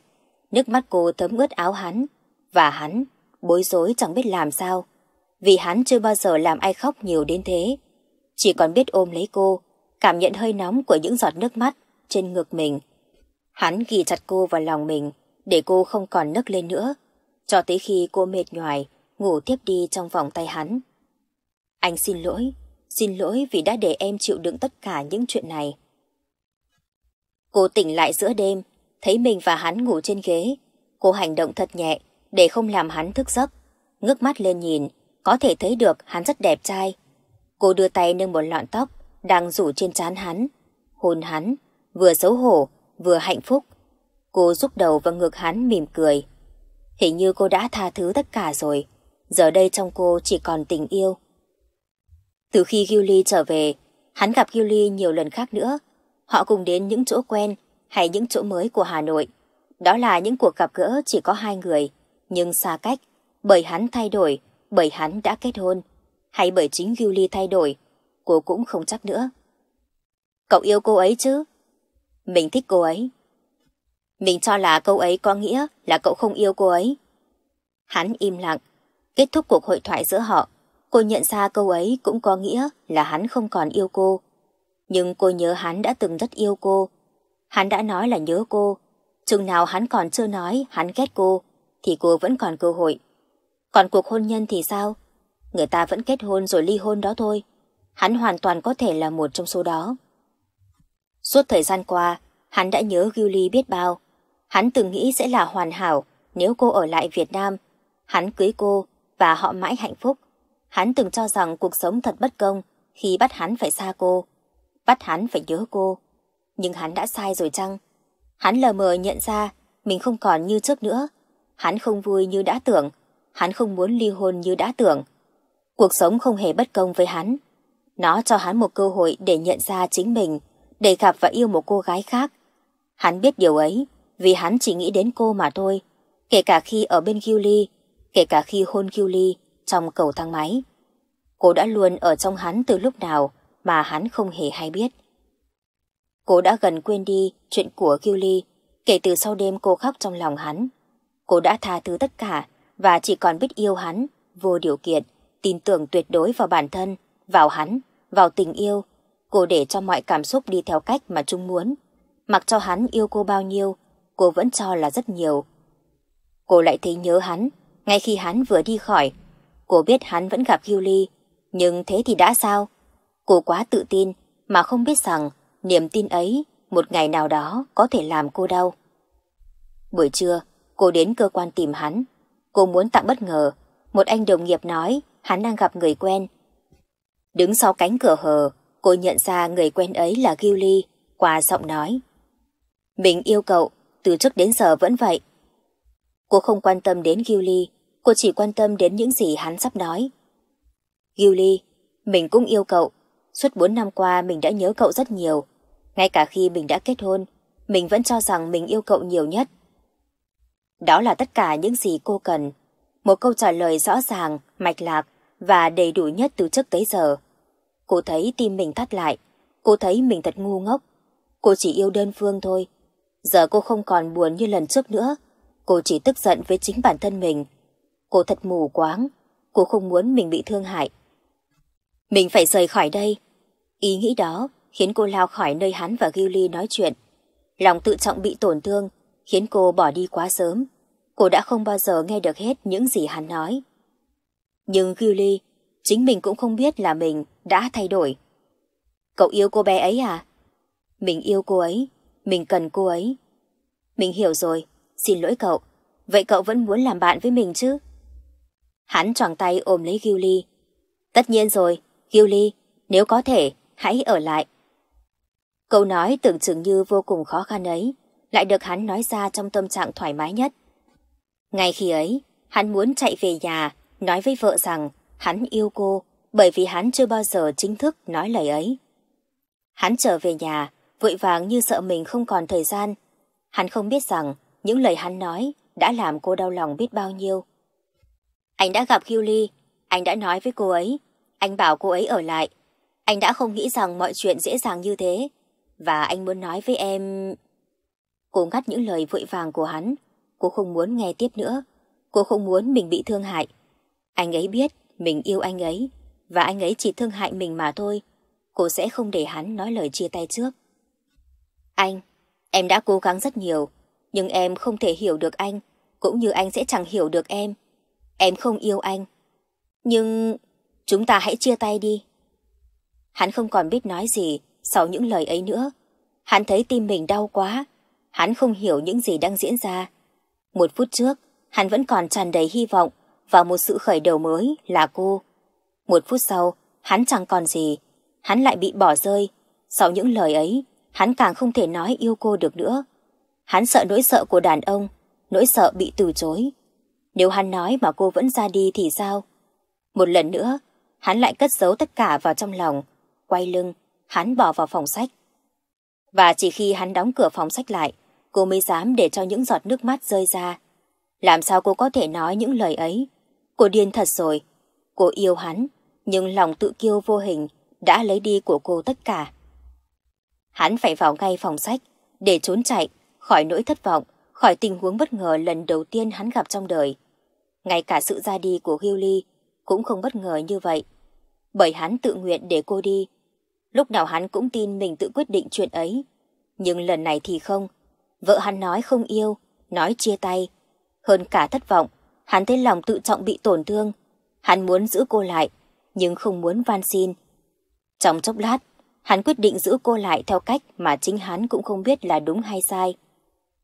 Nước mắt cô thấm ướt áo hắn, và hắn, bối rối chẳng biết làm sao, vì hắn chưa bao giờ làm ai khóc nhiều đến thế. Chỉ còn biết ôm lấy cô, cảm nhận hơi nóng của những giọt nước mắt trên ngực mình. Hắn ghi chặt cô vào lòng mình, để cô không còn nấc lên nữa, cho tới khi cô mệt nhoài, ngủ tiếp đi trong vòng tay hắn. Anh xin lỗi, xin lỗi vì đã để em chịu đựng tất cả những chuyện này. Cô tỉnh lại giữa đêm, thấy mình và hắn ngủ trên ghế. Cô hành động thật nhẹ để không làm hắn thức giấc. Ngước mắt lên nhìn, có thể thấy được hắn rất đẹp trai. Cô đưa tay nâng một lọn tóc đang rủ trên trán hắn, hôn hắn, vừa xấu hổ, vừa hạnh phúc, Cô rút đầu vào ngực hắn mỉm cười. Hình như cô đã tha thứ tất cả rồi. Giờ đây trong cô chỉ còn tình yêu. Từ khi Gilly trở về, hắn gặp Gilly nhiều lần khác nữa. Họ cùng đến những chỗ quen hay những chỗ mới của Hà Nội. Đó là những cuộc gặp gỡ chỉ có hai người, nhưng xa cách, bởi hắn thay đổi, bởi hắn đã kết hôn, hay bởi chính Gilly thay đổi, cô cũng không chắc nữa. Cậu yêu cô ấy chứ? Mình thích cô ấy, mình cho là câu ấy có nghĩa là cậu không yêu cô ấy. Hắn im lặng. Kết thúc cuộc hội thoại giữa họ, cô nhận ra câu ấy cũng có nghĩa là hắn không còn yêu cô. Nhưng cô nhớ hắn đã từng rất yêu cô. Hắn đã nói là nhớ cô. Chừng nào hắn còn chưa nói hắn ghét cô, thì cô vẫn còn cơ hội. Còn cuộc hôn nhân thì sao? Người ta vẫn kết hôn rồi ly hôn đó thôi. Hắn hoàn toàn có thể là một trong số đó. Suốt thời gian qua, hắn đã nhớ Gilly biết bao. Hắn từng nghĩ sẽ là hoàn hảo nếu cô ở lại Việt Nam. Hắn cưới cô và họ mãi hạnh phúc. Hắn từng cho rằng cuộc sống thật bất công khi bắt hắn phải xa cô, bắt hắn phải nhớ cô. Nhưng hắn đã sai rồi chăng? Hắn lờ mờ nhận ra mình không còn như trước nữa. Hắn không vui như đã tưởng, hắn không muốn ly hôn như đã tưởng. Cuộc sống không hề bất công với hắn. Nó cho hắn một cơ hội để nhận ra chính mình, để gặp và yêu một cô gái khác. Hắn biết điều ấy, vì hắn chỉ nghĩ đến cô mà thôi, kể cả khi ở bên Gilly, kể cả khi hôn Gilly trong cầu thang máy. Cô đã luôn ở trong hắn từ lúc nào mà hắn không hề hay biết. Cô đã gần quên đi chuyện của Gilly kể từ sau đêm cô khóc trong lòng hắn. Cô đã tha thứ tất cả và chỉ còn biết yêu hắn, vô điều kiện, tin tưởng tuyệt đối vào bản thân, vào hắn, vào tình yêu. Cô để cho mọi cảm xúc đi theo cách mà chúng muốn. Mặc cho hắn yêu cô bao nhiêu, cô vẫn cho là rất nhiều. Cô lại thấy nhớ hắn, ngay khi hắn vừa đi khỏi, cô biết hắn vẫn gặp Yuli, nhưng thế thì đã sao? Cô quá tự tin mà không biết rằng niềm tin ấy một ngày nào đó có thể làm cô đau. Buổi trưa, cô đến cơ quan tìm hắn. Cô muốn tặng bất ngờ. Một anh đồng nghiệp nói hắn đang gặp người quen. Đứng sau cánh cửa hờ, cô nhận ra người quen ấy là Gilly qua giọng nói. Mình yêu cậu, từ trước đến giờ vẫn vậy. Cô không quan tâm đến Gilly, cô chỉ quan tâm đến những gì hắn sắp nói. Gilly, mình cũng yêu cậu. Suốt 4 năm qua mình đã nhớ cậu rất nhiều. Ngay cả khi mình đã kết hôn, mình vẫn cho rằng mình yêu cậu nhiều nhất. Đó là tất cả những gì cô cần. Một câu trả lời rõ ràng, mạch lạc và đầy đủ nhất từ trước tới giờ. Cô thấy tim mình thắt lại. Cô thấy mình thật ngu ngốc. Cô chỉ yêu đơn phương thôi. Giờ cô không còn buồn như lần trước nữa. Cô chỉ tức giận với chính bản thân mình. Cô thật mù quáng. Cô không muốn mình bị thương hại. Mình phải rời khỏi đây. Ý nghĩ đó khiến cô lao khỏi nơi hắn và Gilly nói chuyện. Lòng tự trọng bị tổn thương khiến cô bỏ đi quá sớm. Cô đã không bao giờ nghe được hết những gì hắn nói. Nhưng Gilly, chính mình cũng không biết là mình đã thay đổi. Cậu yêu cô bé ấy à? Mình yêu cô ấy, mình cần cô ấy. Mình hiểu rồi, xin lỗi cậu. Vậy cậu vẫn muốn làm bạn với mình chứ? Hắn choàng tay ôm lấy Gilly. Tất nhiên rồi, Gilly, nếu có thể, hãy ở lại. Câu nói tưởng chừng như vô cùng khó khăn ấy, lại được hắn nói ra trong tâm trạng thoải mái nhất. Ngay khi ấy, hắn muốn chạy về nhà, nói với vợ rằng hắn yêu cô, bởi vì hắn chưa bao giờ chính thức nói lời ấy. Hắn trở về nhà, vội vàng như sợ mình không còn thời gian. Hắn không biết rằng những lời hắn nói đã làm cô đau lòng biết bao nhiêu. Anh đã gặp Kylie, anh đã nói với cô ấy, anh bảo cô ấy ở lại. Anh đã không nghĩ rằng mọi chuyện dễ dàng như thế, và anh muốn nói với em... Cô ngắt những lời vội vàng của hắn, cô không muốn nghe tiếp nữa, cô không muốn mình bị thương hại. Anh ấy biết mình yêu anh ấy, và anh ấy chỉ thương hại mình mà thôi. Cô sẽ không để hắn nói lời chia tay trước. Anh, em đã cố gắng rất nhiều, nhưng em không thể hiểu được anh, cũng như anh sẽ chẳng hiểu được em. Em không yêu anh. Nhưng chúng ta hãy chia tay đi. Hắn không còn biết nói gì sau những lời ấy nữa. Hắn thấy tim mình đau quá. Hắn không hiểu những gì đang diễn ra. Một phút trước, hắn vẫn còn tràn đầy hy vọng vào một sự khởi đầu mới là cô. Một phút sau, hắn chẳng còn gì. Hắn lại bị bỏ rơi. Sau những lời ấy, hắn càng không thể nói yêu cô được nữa. Hắn sợ nỗi sợ của đàn ông, nỗi sợ bị từ chối. Nếu hắn nói mà cô vẫn ra đi thì sao? Một lần nữa, hắn lại cất giấu tất cả vào trong lòng, quay lưng, hắn bỏ vào phòng sách. Và chỉ khi hắn đóng cửa phòng sách lại, cô mới dám để cho những giọt nước mắt rơi ra. Làm sao cô có thể nói những lời ấy? Cô điên thật rồi. Cô yêu hắn, nhưng lòng tự kiêu vô hình đã lấy đi của cô tất cả. Hắn phải vào ngay phòng sách để trốn chạy khỏi nỗi thất vọng, khỏi tình huống bất ngờ lần đầu tiên hắn gặp trong đời. Ngay cả sự ra đi của Gilly cũng không bất ngờ như vậy, bởi hắn tự nguyện để cô đi. Lúc nào hắn cũng tin mình tự quyết định chuyện ấy, nhưng lần này thì không. Vợ hắn nói không yêu, nói chia tay. Hơn cả thất vọng, hắn thấy lòng tự trọng bị tổn thương. Hắn muốn giữ cô lại, nhưng không muốn van xin. Trong chốc lát, Hắn quyết định giữ cô lại theo cách mà chính hắn cũng không biết là đúng hay sai.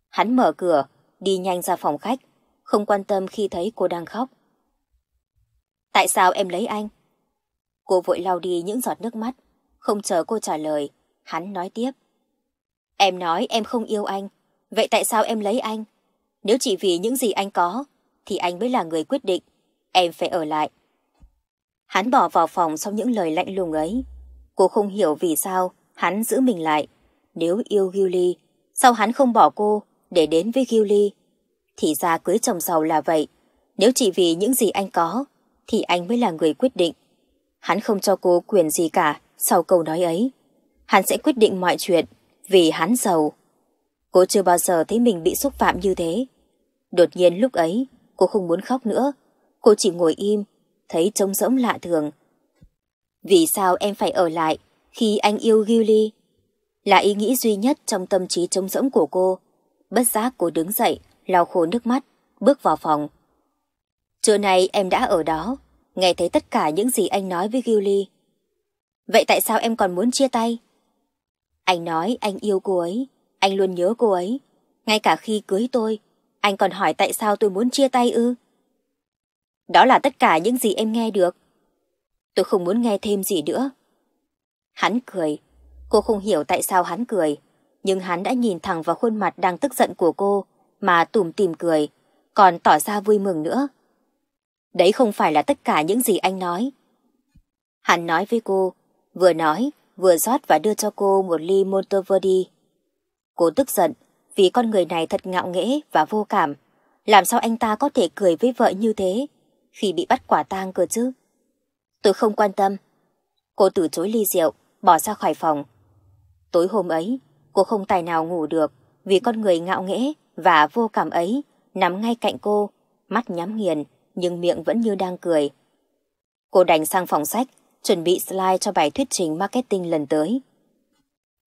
Hắn mở cửa, đi nhanh ra phòng khách, không quan tâm khi thấy cô đang khóc. Tại sao em lấy anh? Cô vội lau đi những giọt nước mắt, không chờ cô trả lời, hắn nói tiếp. Em nói em không yêu anh, vậy tại sao em lấy anh? Nếu chỉ vì những gì anh có, thì anh mới là người quyết định, em phải ở lại. Hắn bỏ vào phòng sau những lời lạnh lùng ấy, Cô không hiểu vì sao hắn giữ mình lại. Nếu yêu Gilly, sao hắn không bỏ cô để đến với Gilly? Thì ra cưới chồng giàu là vậy. Nếu chỉ vì những gì anh có, thì anh mới là người quyết định. Hắn không cho cô quyền gì cả sau câu nói ấy. Hắn sẽ quyết định mọi chuyện vì hắn giàu. Cô chưa bao giờ thấy mình bị xúc phạm như thế. Đột nhiên lúc ấy, cô không muốn khóc nữa. Cô chỉ ngồi im, thấy trông rỗng lạ thường. Vì sao em phải ở lại khi anh yêu Gilly? Là ý nghĩ duy nhất trong tâm trí trống rỗng của cô. Bất giác cô đứng dậy, lau khô nước mắt, bước vào phòng. Trưa nay em đã ở đó, nghe thấy tất cả những gì anh nói với Gilly. Vậy tại sao em còn muốn chia tay? Anh nói anh yêu cô ấy, anh luôn nhớ cô ấy. Ngay cả khi cưới tôi, anh còn hỏi tại sao tôi muốn chia tay ư? Đó là tất cả những gì em nghe được. Tôi không muốn nghe thêm gì nữa. Hắn cười. Cô không hiểu tại sao hắn cười. Nhưng hắn đã nhìn thẳng vào khuôn mặt đang tức giận của cô mà tủm tìm cười, còn tỏ ra vui mừng nữa. Đấy không phải là tất cả những gì anh nói. Hắn nói với cô, vừa nói, vừa rót và đưa cho cô một ly Monteverdi. Cô tức giận vì con người này thật ngạo nghễ và vô cảm. Làm sao anh ta có thể cười với vợ như thế khi bị bắt quả tang cơ chứ? tôi không quan tâm. Cô từ chối ly rượu, bỏ ra khỏi phòng. Tối hôm ấy, cô không tài nào ngủ được vì con người ngạo nghễ và vô cảm ấy nằm ngay cạnh cô, mắt nhắm nghiền nhưng miệng vẫn như đang cười. Cô đành sang phòng sách, chuẩn bị slide cho bài thuyết trình marketing lần tới.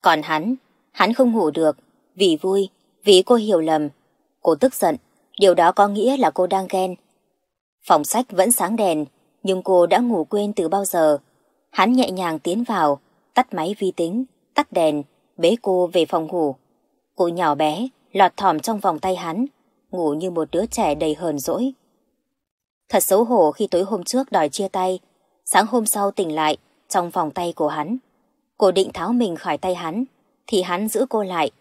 Còn hắn, hắn không ngủ được, vì vui, vì cô hiểu lầm. Cô tức giận, điều đó có nghĩa là cô đang ghen. Phòng sách vẫn sáng đèn, nhưng cô đã ngủ quên từ bao giờ. Hắn nhẹ nhàng tiến vào, tắt máy vi tính, tắt đèn, bế cô về phòng ngủ. Cô nhỏ bé, lọt thỏm trong vòng tay hắn, ngủ như một đứa trẻ đầy hờn dỗi. Thật xấu hổ khi tối hôm trước đòi chia tay, sáng hôm sau tỉnh lại trong vòng tay của hắn. Cô định tháo mình khỏi tay hắn, thì hắn giữ cô lại.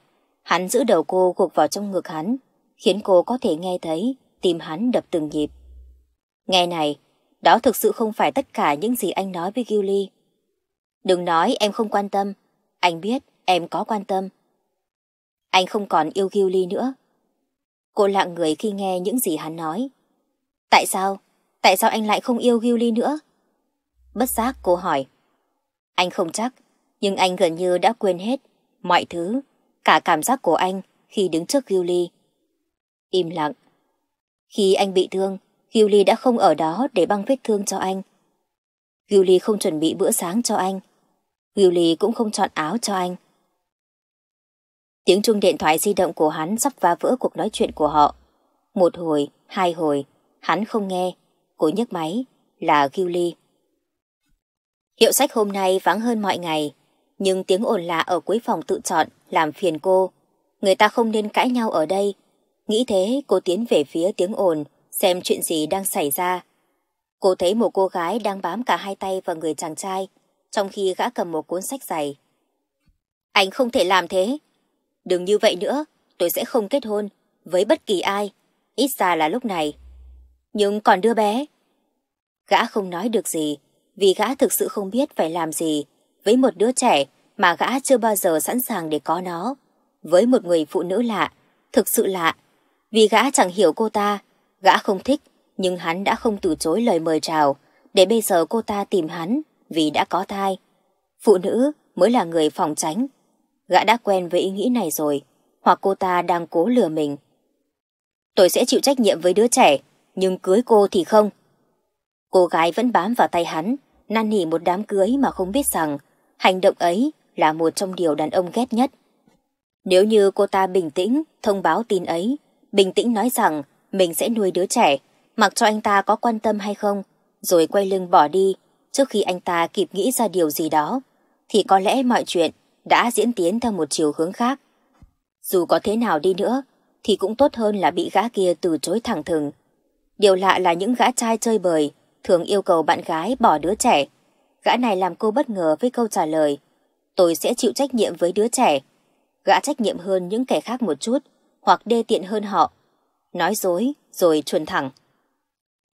Hắn giữ đầu cô gục vào trong ngực hắn, khiến cô có thể nghe thấy tim hắn đập từng nhịp. Nghe này, đó thực sự không phải tất cả những gì anh nói với Gilly. Đừng nói em không quan tâm. Anh biết em có quan tâm. Anh không còn yêu Gilly nữa. Cô lặng người khi nghe những gì hắn nói. Tại sao? Tại sao anh lại không yêu Gilly nữa? Bất giác cô hỏi. Anh không chắc, nhưng anh gần như đã quên hết mọi thứ, cả cảm giác của anh khi đứng trước Gilly. Im lặng. Khi anh bị thương, Gilly đã không ở đó để băng vết thương cho anh. Gilly không chuẩn bị bữa sáng cho anh. Gilly cũng không chọn áo cho anh. Tiếng chuông điện thoại di động của hắn sắp phá vỡ cuộc nói chuyện của họ. Một hồi, hai hồi, hắn không nghe. Cô nhấc máy là Gilly. Hiệu sách hôm nay vắng hơn mọi ngày, nhưng tiếng ồn lạ ở cuối phòng tự chọn làm phiền cô. Người ta không nên cãi nhau ở đây. Nghĩ thế cô tiến về phía tiếng ồn xem chuyện gì đang xảy ra. Cô thấy một cô gái đang bám cả hai tay vào người chàng trai, trong khi gã cầm một cuốn sách dày. Anh không thể làm thế. Đừng như vậy nữa, tôi sẽ không kết hôn với bất kỳ ai, ít ra là lúc này. Nhưng còn đứa bé. Gã không nói được gì, vì gã thực sự không biết phải làm gì với một đứa trẻ mà gã chưa bao giờ sẵn sàng để có nó. Với một người phụ nữ lạ, thực sự lạ, vì gã chẳng hiểu cô ta Gã không thích, nhưng hắn đã không từ chối lời mời chào, để bây giờ cô ta tìm hắn vì đã có thai. Phụ nữ mới là người phòng tránh. Gã đã quen với ý nghĩ này rồi, hoặc cô ta đang cố lừa mình. Tôi sẽ chịu trách nhiệm với đứa trẻ, nhưng cưới cô thì không. Cô gái vẫn bám vào tay hắn, năn nỉ một đám cưới mà không biết rằng hành động ấy là một trong điều đàn ông ghét nhất. Nếu như cô ta bình tĩnh thông báo tin ấy, bình tĩnh nói rằng mình sẽ nuôi đứa trẻ, mặc cho anh ta có quan tâm hay không, rồi quay lưng bỏ đi trước khi anh ta kịp nghĩ ra điều gì đó, thì có lẽ mọi chuyện đã diễn tiến theo một chiều hướng khác. Dù có thế nào đi nữa, thì cũng tốt hơn là bị gã kia từ chối thẳng thừng. Điều lạ là những gã trai chơi bời thường yêu cầu bạn gái bỏ đứa trẻ. Gã này làm cô bất ngờ với câu trả lời. Tôi sẽ chịu trách nhiệm với đứa trẻ. Gã trách nhiệm hơn những kẻ khác một chút, hoặc đê tiện hơn họ nói dối rồi chuẩn thẳng.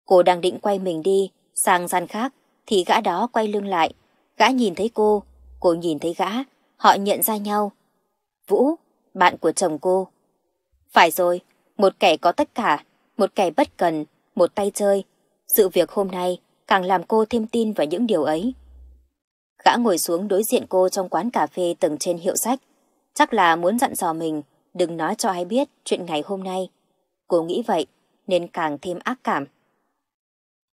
Cô đang định quay mình đi, sang gian khác, thì gã đó quay lưng lại. Gã nhìn thấy cô, cô nhìn thấy gã, họ nhận ra nhau. Vũ, bạn của chồng cô. Phải rồi, một kẻ có tất cả, một kẻ bất cần, một tay chơi. Sự việc hôm nay càng làm cô thêm tin vào những điều ấy. Gã ngồi xuống đối diện cô trong quán cà phê tầng trên hiệu sách. Chắc là muốn dặn dò mình, đừng nói cho ai biết chuyện ngày hôm nay. Cô nghĩ vậy nên càng thêm ác cảm.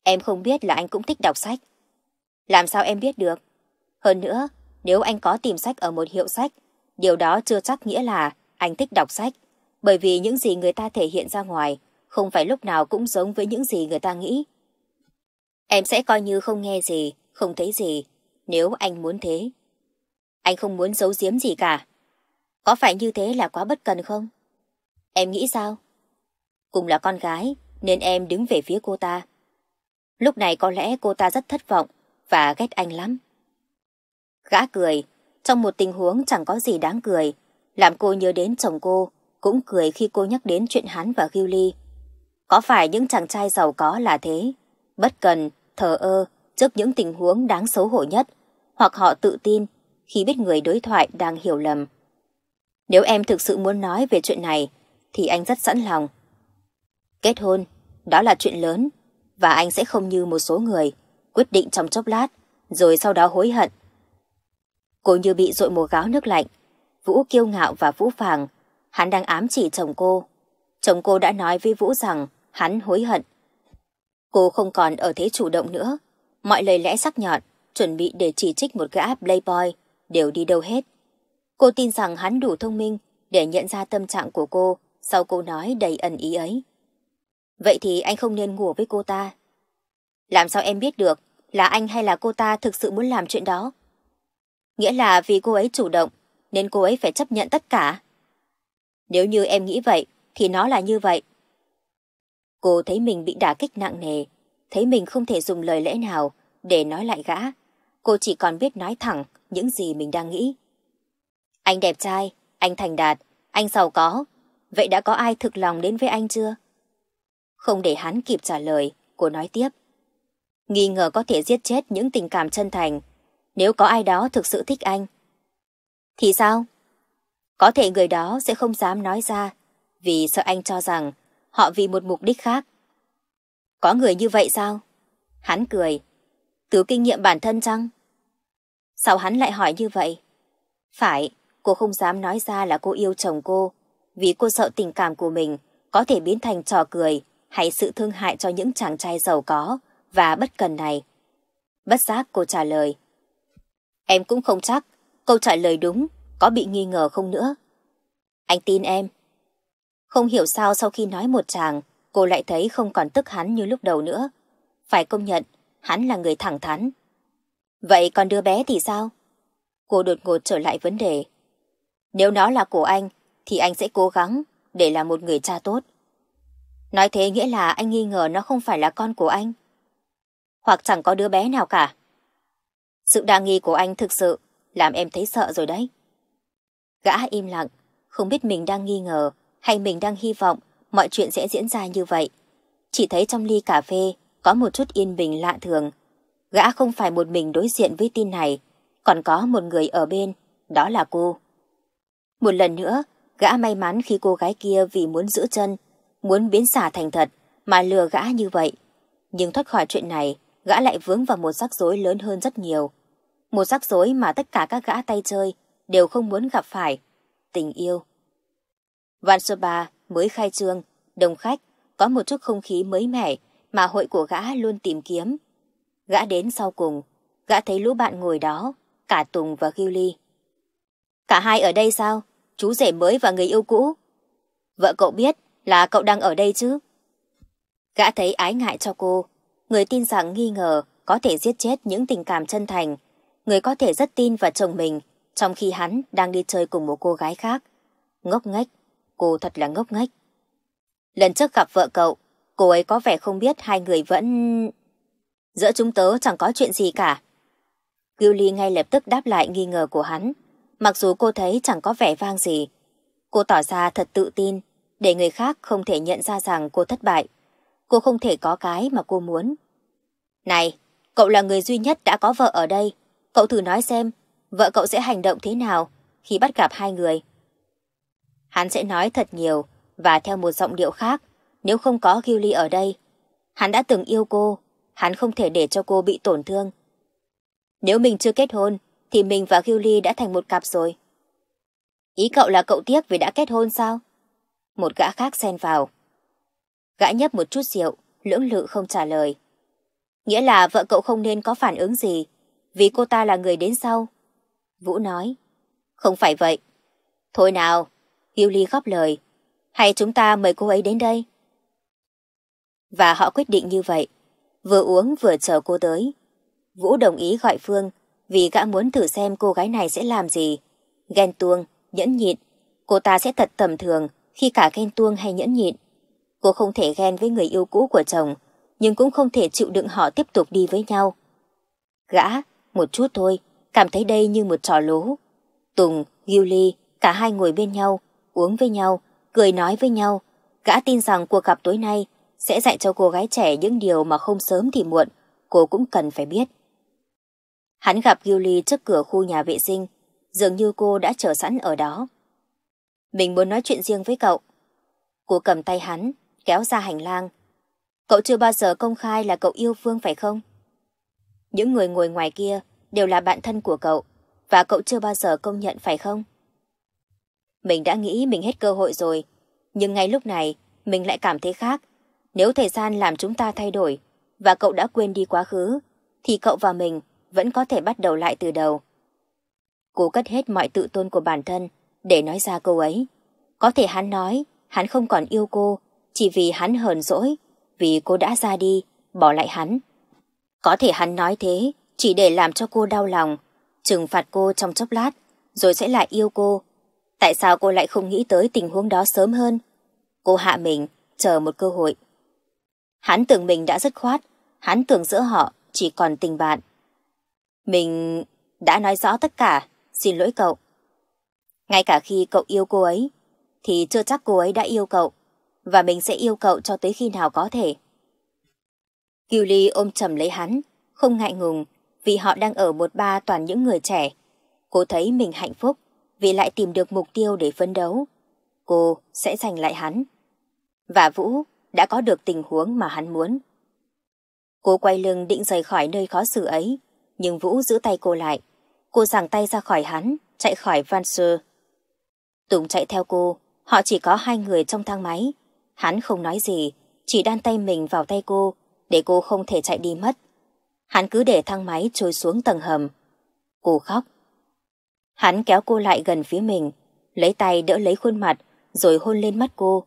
Em không biết là anh cũng thích đọc sách. Làm sao em biết được? Hơn nữa, nếu anh có tìm sách ở một hiệu sách, điều đó chưa chắc nghĩa là anh thích đọc sách, bởi vì những gì người ta thể hiện ra ngoài không phải lúc nào cũng giống với những gì người ta nghĩ. Em sẽ coi như không nghe gì, không thấy gì, nếu anh muốn thế. Anh không muốn giấu giếm gì cả. Có phải như thế là quá bất cần không? Em nghĩ sao? Cũng là con gái, nên em đứng về phía cô ta. Lúc này có lẽ cô ta rất thất vọng và ghét anh lắm. Gã cười, trong một tình huống chẳng có gì đáng cười, làm cô nhớ đến chồng cô, cũng cười khi cô nhắc đến chuyện hắn và Gilly. Có phải những chàng trai giàu có là thế? Bất cần, thờ ơ trước những tình huống đáng xấu hổ nhất, hoặc họ tự tin khi biết người đối thoại đang hiểu lầm. Nếu em thực sự muốn nói về chuyện này, thì anh rất sẵn lòng Kết hôn, đó là chuyện lớn, và anh sẽ không như một số người, quyết định trong chốc lát, rồi sau đó hối hận. Cô như bị dội mùa gáo nước lạnh, Vũ kiêu ngạo và Vũ phàng, hắn đang ám chỉ chồng cô. Chồng cô đã nói với Vũ rằng hắn hối hận. Cô không còn ở thế chủ động nữa, mọi lời lẽ sắc nhọn, chuẩn bị để chỉ trích một gã playboy, đều đi đâu hết. Cô tin rằng hắn đủ thông minh để nhận ra tâm trạng của cô sau câu nói đầy ẩn ý ấy. Vậy thì anh không nên ngủ với cô ta. Làm sao em biết được là anh hay là cô ta thực sự muốn làm chuyện đó? Nghĩa là vì cô ấy chủ động, nên cô ấy phải chấp nhận tất cả. Nếu như em nghĩ vậy, thì nó là như vậy. Cô thấy mình bị đả kích nặng nề, thấy mình không thể dùng lời lẽ nào để nói lại gã. Cô chỉ còn biết nói thẳng những gì mình đang nghĩ. Anh đẹp trai, anh thành đạt, anh giàu có. Vậy đã có ai thực lòng đến với anh chưa? Không để hắn kịp trả lời, cô nói tiếp. Nghi ngờ có thể giết chết những tình cảm chân thành. Nếu có ai đó thực sự thích anh. Thì sao? Có thể người đó sẽ không dám nói ra vì sợ anh cho rằng họ vì một mục đích khác. Có người như vậy sao? Hắn cười. Từ kinh nghiệm bản thân chăng? Sao hắn lại hỏi như vậy? Phải, cô không dám nói ra là cô yêu chồng cô vì cô sợ tình cảm của mình có thể biến thành trò cười hay sự thương hại cho những chàng trai giàu có và bất cần này. Bất giác cô trả lời. Em cũng không chắc, câu trả lời đúng, có bị nghi ngờ không nữa. Anh tin em. Không hiểu sao sau khi nói một chàng, cô lại thấy không còn tức hắn như lúc đầu nữa. Phải công nhận, hắn là người thẳng thắn. Vậy còn đứa bé thì sao? Cô đột ngột trở lại vấn đề. Nếu nó là của anh, thì anh sẽ cố gắng để là một người cha tốt. Nói thế nghĩa là anh nghi ngờ nó không phải là con của anh. Hoặc chẳng có đứa bé nào cả. Sự đa nghi của anh thực sự làm em thấy sợ rồi đấy. Gã im lặng, không biết mình đang nghi ngờ hay mình đang hy vọng mọi chuyện sẽ diễn ra như vậy. Chỉ thấy trong ly cà phê có một chút yên bình lạ thường. Gã không phải một mình đối diện với tin này, còn có một người ở bên, đó là cô. Một lần nữa, gã may mắn khi cô gái kia vì muốn giữ chân muốn biến giả thành thật mà lừa gã như vậy. Nhưng thoát khỏi chuyện này, gã lại vướng vào một rắc rối lớn hơn rất nhiều. Một rắc rối mà tất cả các gã tay chơi đều không muốn gặp phải. Tình yêu. Vạn số 3 mới khai trương, đồng khách, có một chút không khí mới mẻ mà hội của gã luôn tìm kiếm. Gã đến sau cùng, gã thấy lũ bạn ngồi đó, cả Tùng và Gilly. Cả hai ở đây sao? Chú rể mới và người yêu cũ. Vợ cậu biết, là cậu đang ở đây chứ? Gã thấy ái ngại cho cô, người tin rằng nghi ngờ có thể giết chết những tình cảm chân thành, người có thể rất tin vào chồng mình trong khi hắn đang đi chơi cùng một cô gái khác. Ngốc nghếch, cô thật là ngốc nghếch. Lần trước gặp vợ cậu, cô ấy có vẻ không biết hai người vẫn... Giữa chúng tớ chẳng có chuyện gì cả. Gilly ngay lập tức đáp lại nghi ngờ của hắn, mặc dù cô thấy chẳng có vẻ vang gì. Cô tỏ ra thật tự tin để người khác không thể nhận ra rằng cô thất bại. Cô không thể có cái mà cô muốn. Này, cậu là người duy nhất đã có vợ ở đây. Cậu thử nói xem, vợ cậu sẽ hành động thế nào khi bắt gặp hai người. Hắn sẽ nói thật nhiều và theo một giọng điệu khác nếu không có Gilly ở đây. Hắn đã từng yêu cô, hắn không thể để cho cô bị tổn thương. Nếu mình chưa kết hôn, thì mình và Gilly đã thành một cặp rồi. Ý cậu là cậu tiếc vì đã kết hôn sao? một gã khác xen vào. Gã nhấp một chút rượu, lưỡng lự không trả lời. Nghĩa là vợ cậu không nên có phản ứng gì, vì cô ta là người đến sau. Vũ nói, không phải vậy. Thôi nào, ly góp lời, hay chúng ta mời cô ấy đến đây. Và họ quyết định như vậy, vừa uống vừa chờ cô tới. Vũ đồng ý gọi Phương vì gã muốn thử xem cô gái này sẽ làm gì. Ghen tuông, nhẫn nhịn, cô ta sẽ thật tầm thường khi cả ghen tuông hay nhẫn nhịn. Cô không thể ghen với người yêu cũ của chồng, nhưng cũng không thể chịu đựng họ tiếp tục đi với nhau. Gã, một chút thôi, cảm thấy đây như một trò lố. Tùng, Gilly, cả hai ngồi bên nhau, uống với nhau, cười nói với nhau. Gã tin rằng cuộc gặp tối nay sẽ dạy cho cô gái trẻ những điều mà không sớm thì muộn, cô cũng cần phải biết. Hắn gặp Gilly trước cửa khu nhà vệ sinh, dường như cô đã chờ sẵn ở đó. Mình muốn nói chuyện riêng với cậu. Cô cầm tay hắn, kéo ra hành lang. Cậu chưa bao giờ công khai là cậu yêu Phương phải không? Những người ngồi ngoài kia đều là bạn thân của cậu, và cậu chưa bao giờ công nhận phải không? Mình đã nghĩ mình hết cơ hội rồi, nhưng ngay lúc này mình lại cảm thấy khác. Nếu thời gian làm chúng ta thay đổi và cậu đã quên đi quá khứ, thì cậu và mình vẫn có thể bắt đầu lại từ đầu. Cố cất hết mọi tự tôn của bản thân để nói ra câu ấy. Có thể hắn nói hắn không còn yêu cô chỉ vì hắn hờn dỗi, vì cô đã ra đi, bỏ lại hắn. Có thể hắn nói thế chỉ để làm cho cô đau lòng, trừng phạt cô trong chốc lát, rồi sẽ lại yêu cô. Tại sao cô lại không nghĩ tới tình huống đó sớm hơn? Cô hạ mình, chờ một cơ hội. Hắn tưởng mình đã dứt khoát, hắn tưởng giữa họ chỉ còn tình bạn. Mình đã nói rõ tất cả, xin lỗi cậu. Ngay cả khi cậu yêu cô ấy, thì chưa chắc cô ấy đã yêu cậu, và mình sẽ yêu cậu cho tới khi nào có thể. Kylie ôm chầm lấy hắn, không ngại ngùng, vì họ đang ở một ba toàn những người trẻ. Cô thấy mình hạnh phúc, vì lại tìm được mục tiêu để phấn đấu. Cô sẽ giành lại hắn. Và Vũ đã có được tình huống mà hắn muốn. Cô quay lưng định rời khỏi nơi khó xử ấy, nhưng Vũ giữ tay cô lại. Cô giằng tay ra khỏi hắn, chạy khỏi Vanser Tùng chạy theo cô, họ chỉ có hai người trong thang máy. Hắn không nói gì, chỉ đan tay mình vào tay cô, để cô không thể chạy đi mất. Hắn cứ để thang máy trôi xuống tầng hầm. Cô khóc. Hắn kéo cô lại gần phía mình, lấy tay đỡ lấy khuôn mặt, rồi hôn lên mắt cô.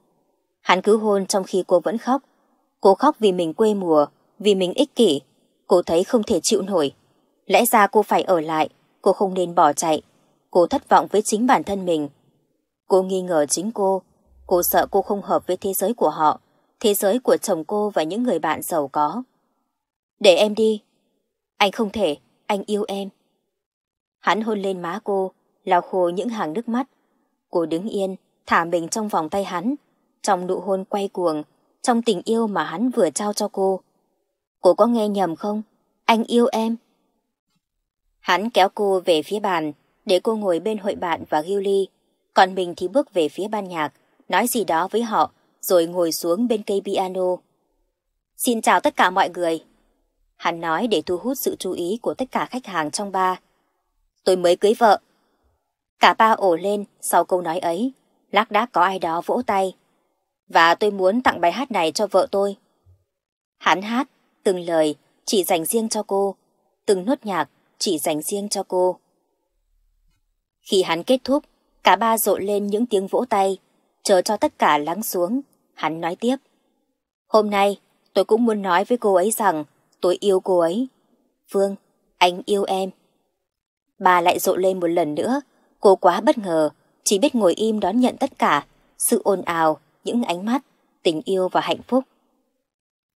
Hắn cứ hôn trong khi cô vẫn khóc. Cô khóc vì mình quê mùa, vì mình ích kỷ. Cô thấy không thể chịu nổi. Lẽ ra cô phải ở lại, cô không nên bỏ chạy. Cô thất vọng với chính bản thân mình. Cô nghi ngờ chính cô. Cô sợ cô không hợp với thế giới của họ, thế giới của chồng cô và những người bạn giàu có. Để em đi. Anh không thể, anh yêu em. Hắn hôn lên má cô, lau khô những hàng nước mắt. Cô đứng yên, thả mình trong vòng tay hắn, trong nụ hôn quay cuồng, trong tình yêu mà hắn vừa trao cho cô. Cô có nghe nhầm không? Anh yêu em. Hắn kéo cô về phía bàn, để cô ngồi bên hội bạn và Gilly. Còn mình thì bước về phía ban nhạc, nói gì đó với họ, rồi ngồi xuống bên cây piano. Xin chào tất cả mọi người. Hắn nói để thu hút sự chú ý của tất cả khách hàng trong ba. Tôi mới cưới vợ. Cả ba ổ lên sau câu nói ấy, lác đác có ai đó vỗ tay. Và tôi muốn tặng bài hát này cho vợ tôi. Hắn hát, từng lời, chỉ dành riêng cho cô. Từng nốt nhạc, chỉ dành riêng cho cô. Khi hắn kết thúc, Cả ba rộ lên những tiếng vỗ tay, chờ cho tất cả lắng xuống. Hắn nói tiếp. Hôm nay, tôi cũng muốn nói với cô ấy rằng tôi yêu cô ấy. Phương, anh yêu em. Bà lại rộ lên một lần nữa. Cô quá bất ngờ, chỉ biết ngồi im đón nhận tất cả. Sự ồn ào, những ánh mắt, tình yêu và hạnh phúc.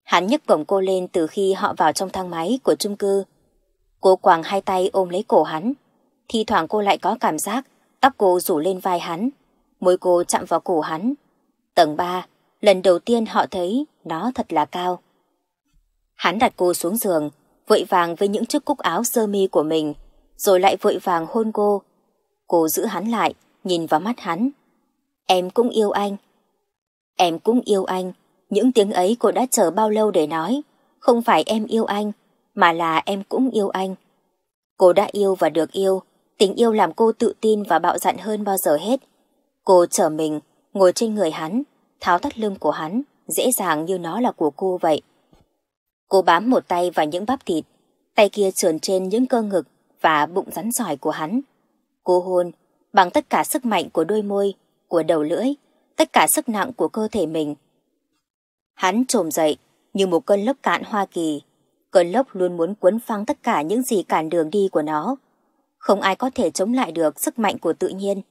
Hắn nhấc cổng cô lên từ khi họ vào trong thang máy của chung cư. Cô quàng hai tay ôm lấy cổ hắn. Thì thoảng cô lại có cảm giác Tóc cô rủ lên vai hắn, môi cô chạm vào cổ hắn. Tầng 3, lần đầu tiên họ thấy nó thật là cao. Hắn đặt cô xuống giường, vội vàng với những chiếc cúc áo sơ mi của mình, rồi lại vội vàng hôn cô. Cô giữ hắn lại, nhìn vào mắt hắn. Em cũng yêu anh. Em cũng yêu anh. Những tiếng ấy cô đã chờ bao lâu để nói. Không phải em yêu anh, mà là em cũng yêu anh. Cô đã yêu và được yêu, Tình yêu làm cô tự tin và bạo dạn hơn bao giờ hết. Cô trở mình, ngồi trên người hắn, tháo thắt lưng của hắn, dễ dàng như nó là của cô vậy. Cô bám một tay vào những bắp thịt, tay kia trườn trên những cơ ngực và bụng rắn giỏi của hắn. Cô hôn bằng tất cả sức mạnh của đôi môi, của đầu lưỡi, tất cả sức nặng của cơ thể mình. Hắn trồm dậy như một cơn lốc cạn Hoa Kỳ, cơn lốc luôn muốn cuốn phăng tất cả những gì cản đường đi của nó. Không ai có thể chống lại được sức mạnh của tự nhiên,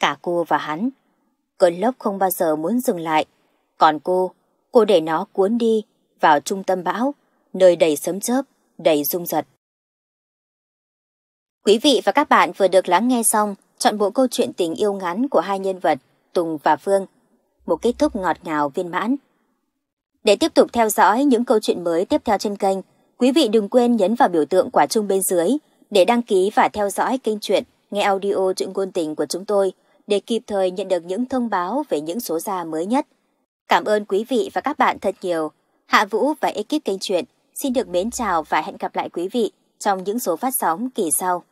cả cô và hắn. Cơn lốc không bao giờ muốn dừng lại, còn cô, cô để nó cuốn đi vào trung tâm bão, nơi đầy sấm chớp, đầy rung giật. Quý vị và các bạn vừa được lắng nghe xong chọn bộ câu chuyện tình yêu ngắn của hai nhân vật Tùng và Phương, một kết thúc ngọt ngào viên mãn. Để tiếp tục theo dõi những câu chuyện mới tiếp theo trên kênh, quý vị đừng quên nhấn vào biểu tượng quả chuông bên dưới để đăng ký và theo dõi kênh truyện nghe audio truyện ngôn tình của chúng tôi để kịp thời nhận được những thông báo về những số ra mới nhất. Cảm ơn quý vị và các bạn thật nhiều. Hạ Vũ và ekip kênh truyện xin được mến chào và hẹn gặp lại quý vị trong những số phát sóng kỳ sau.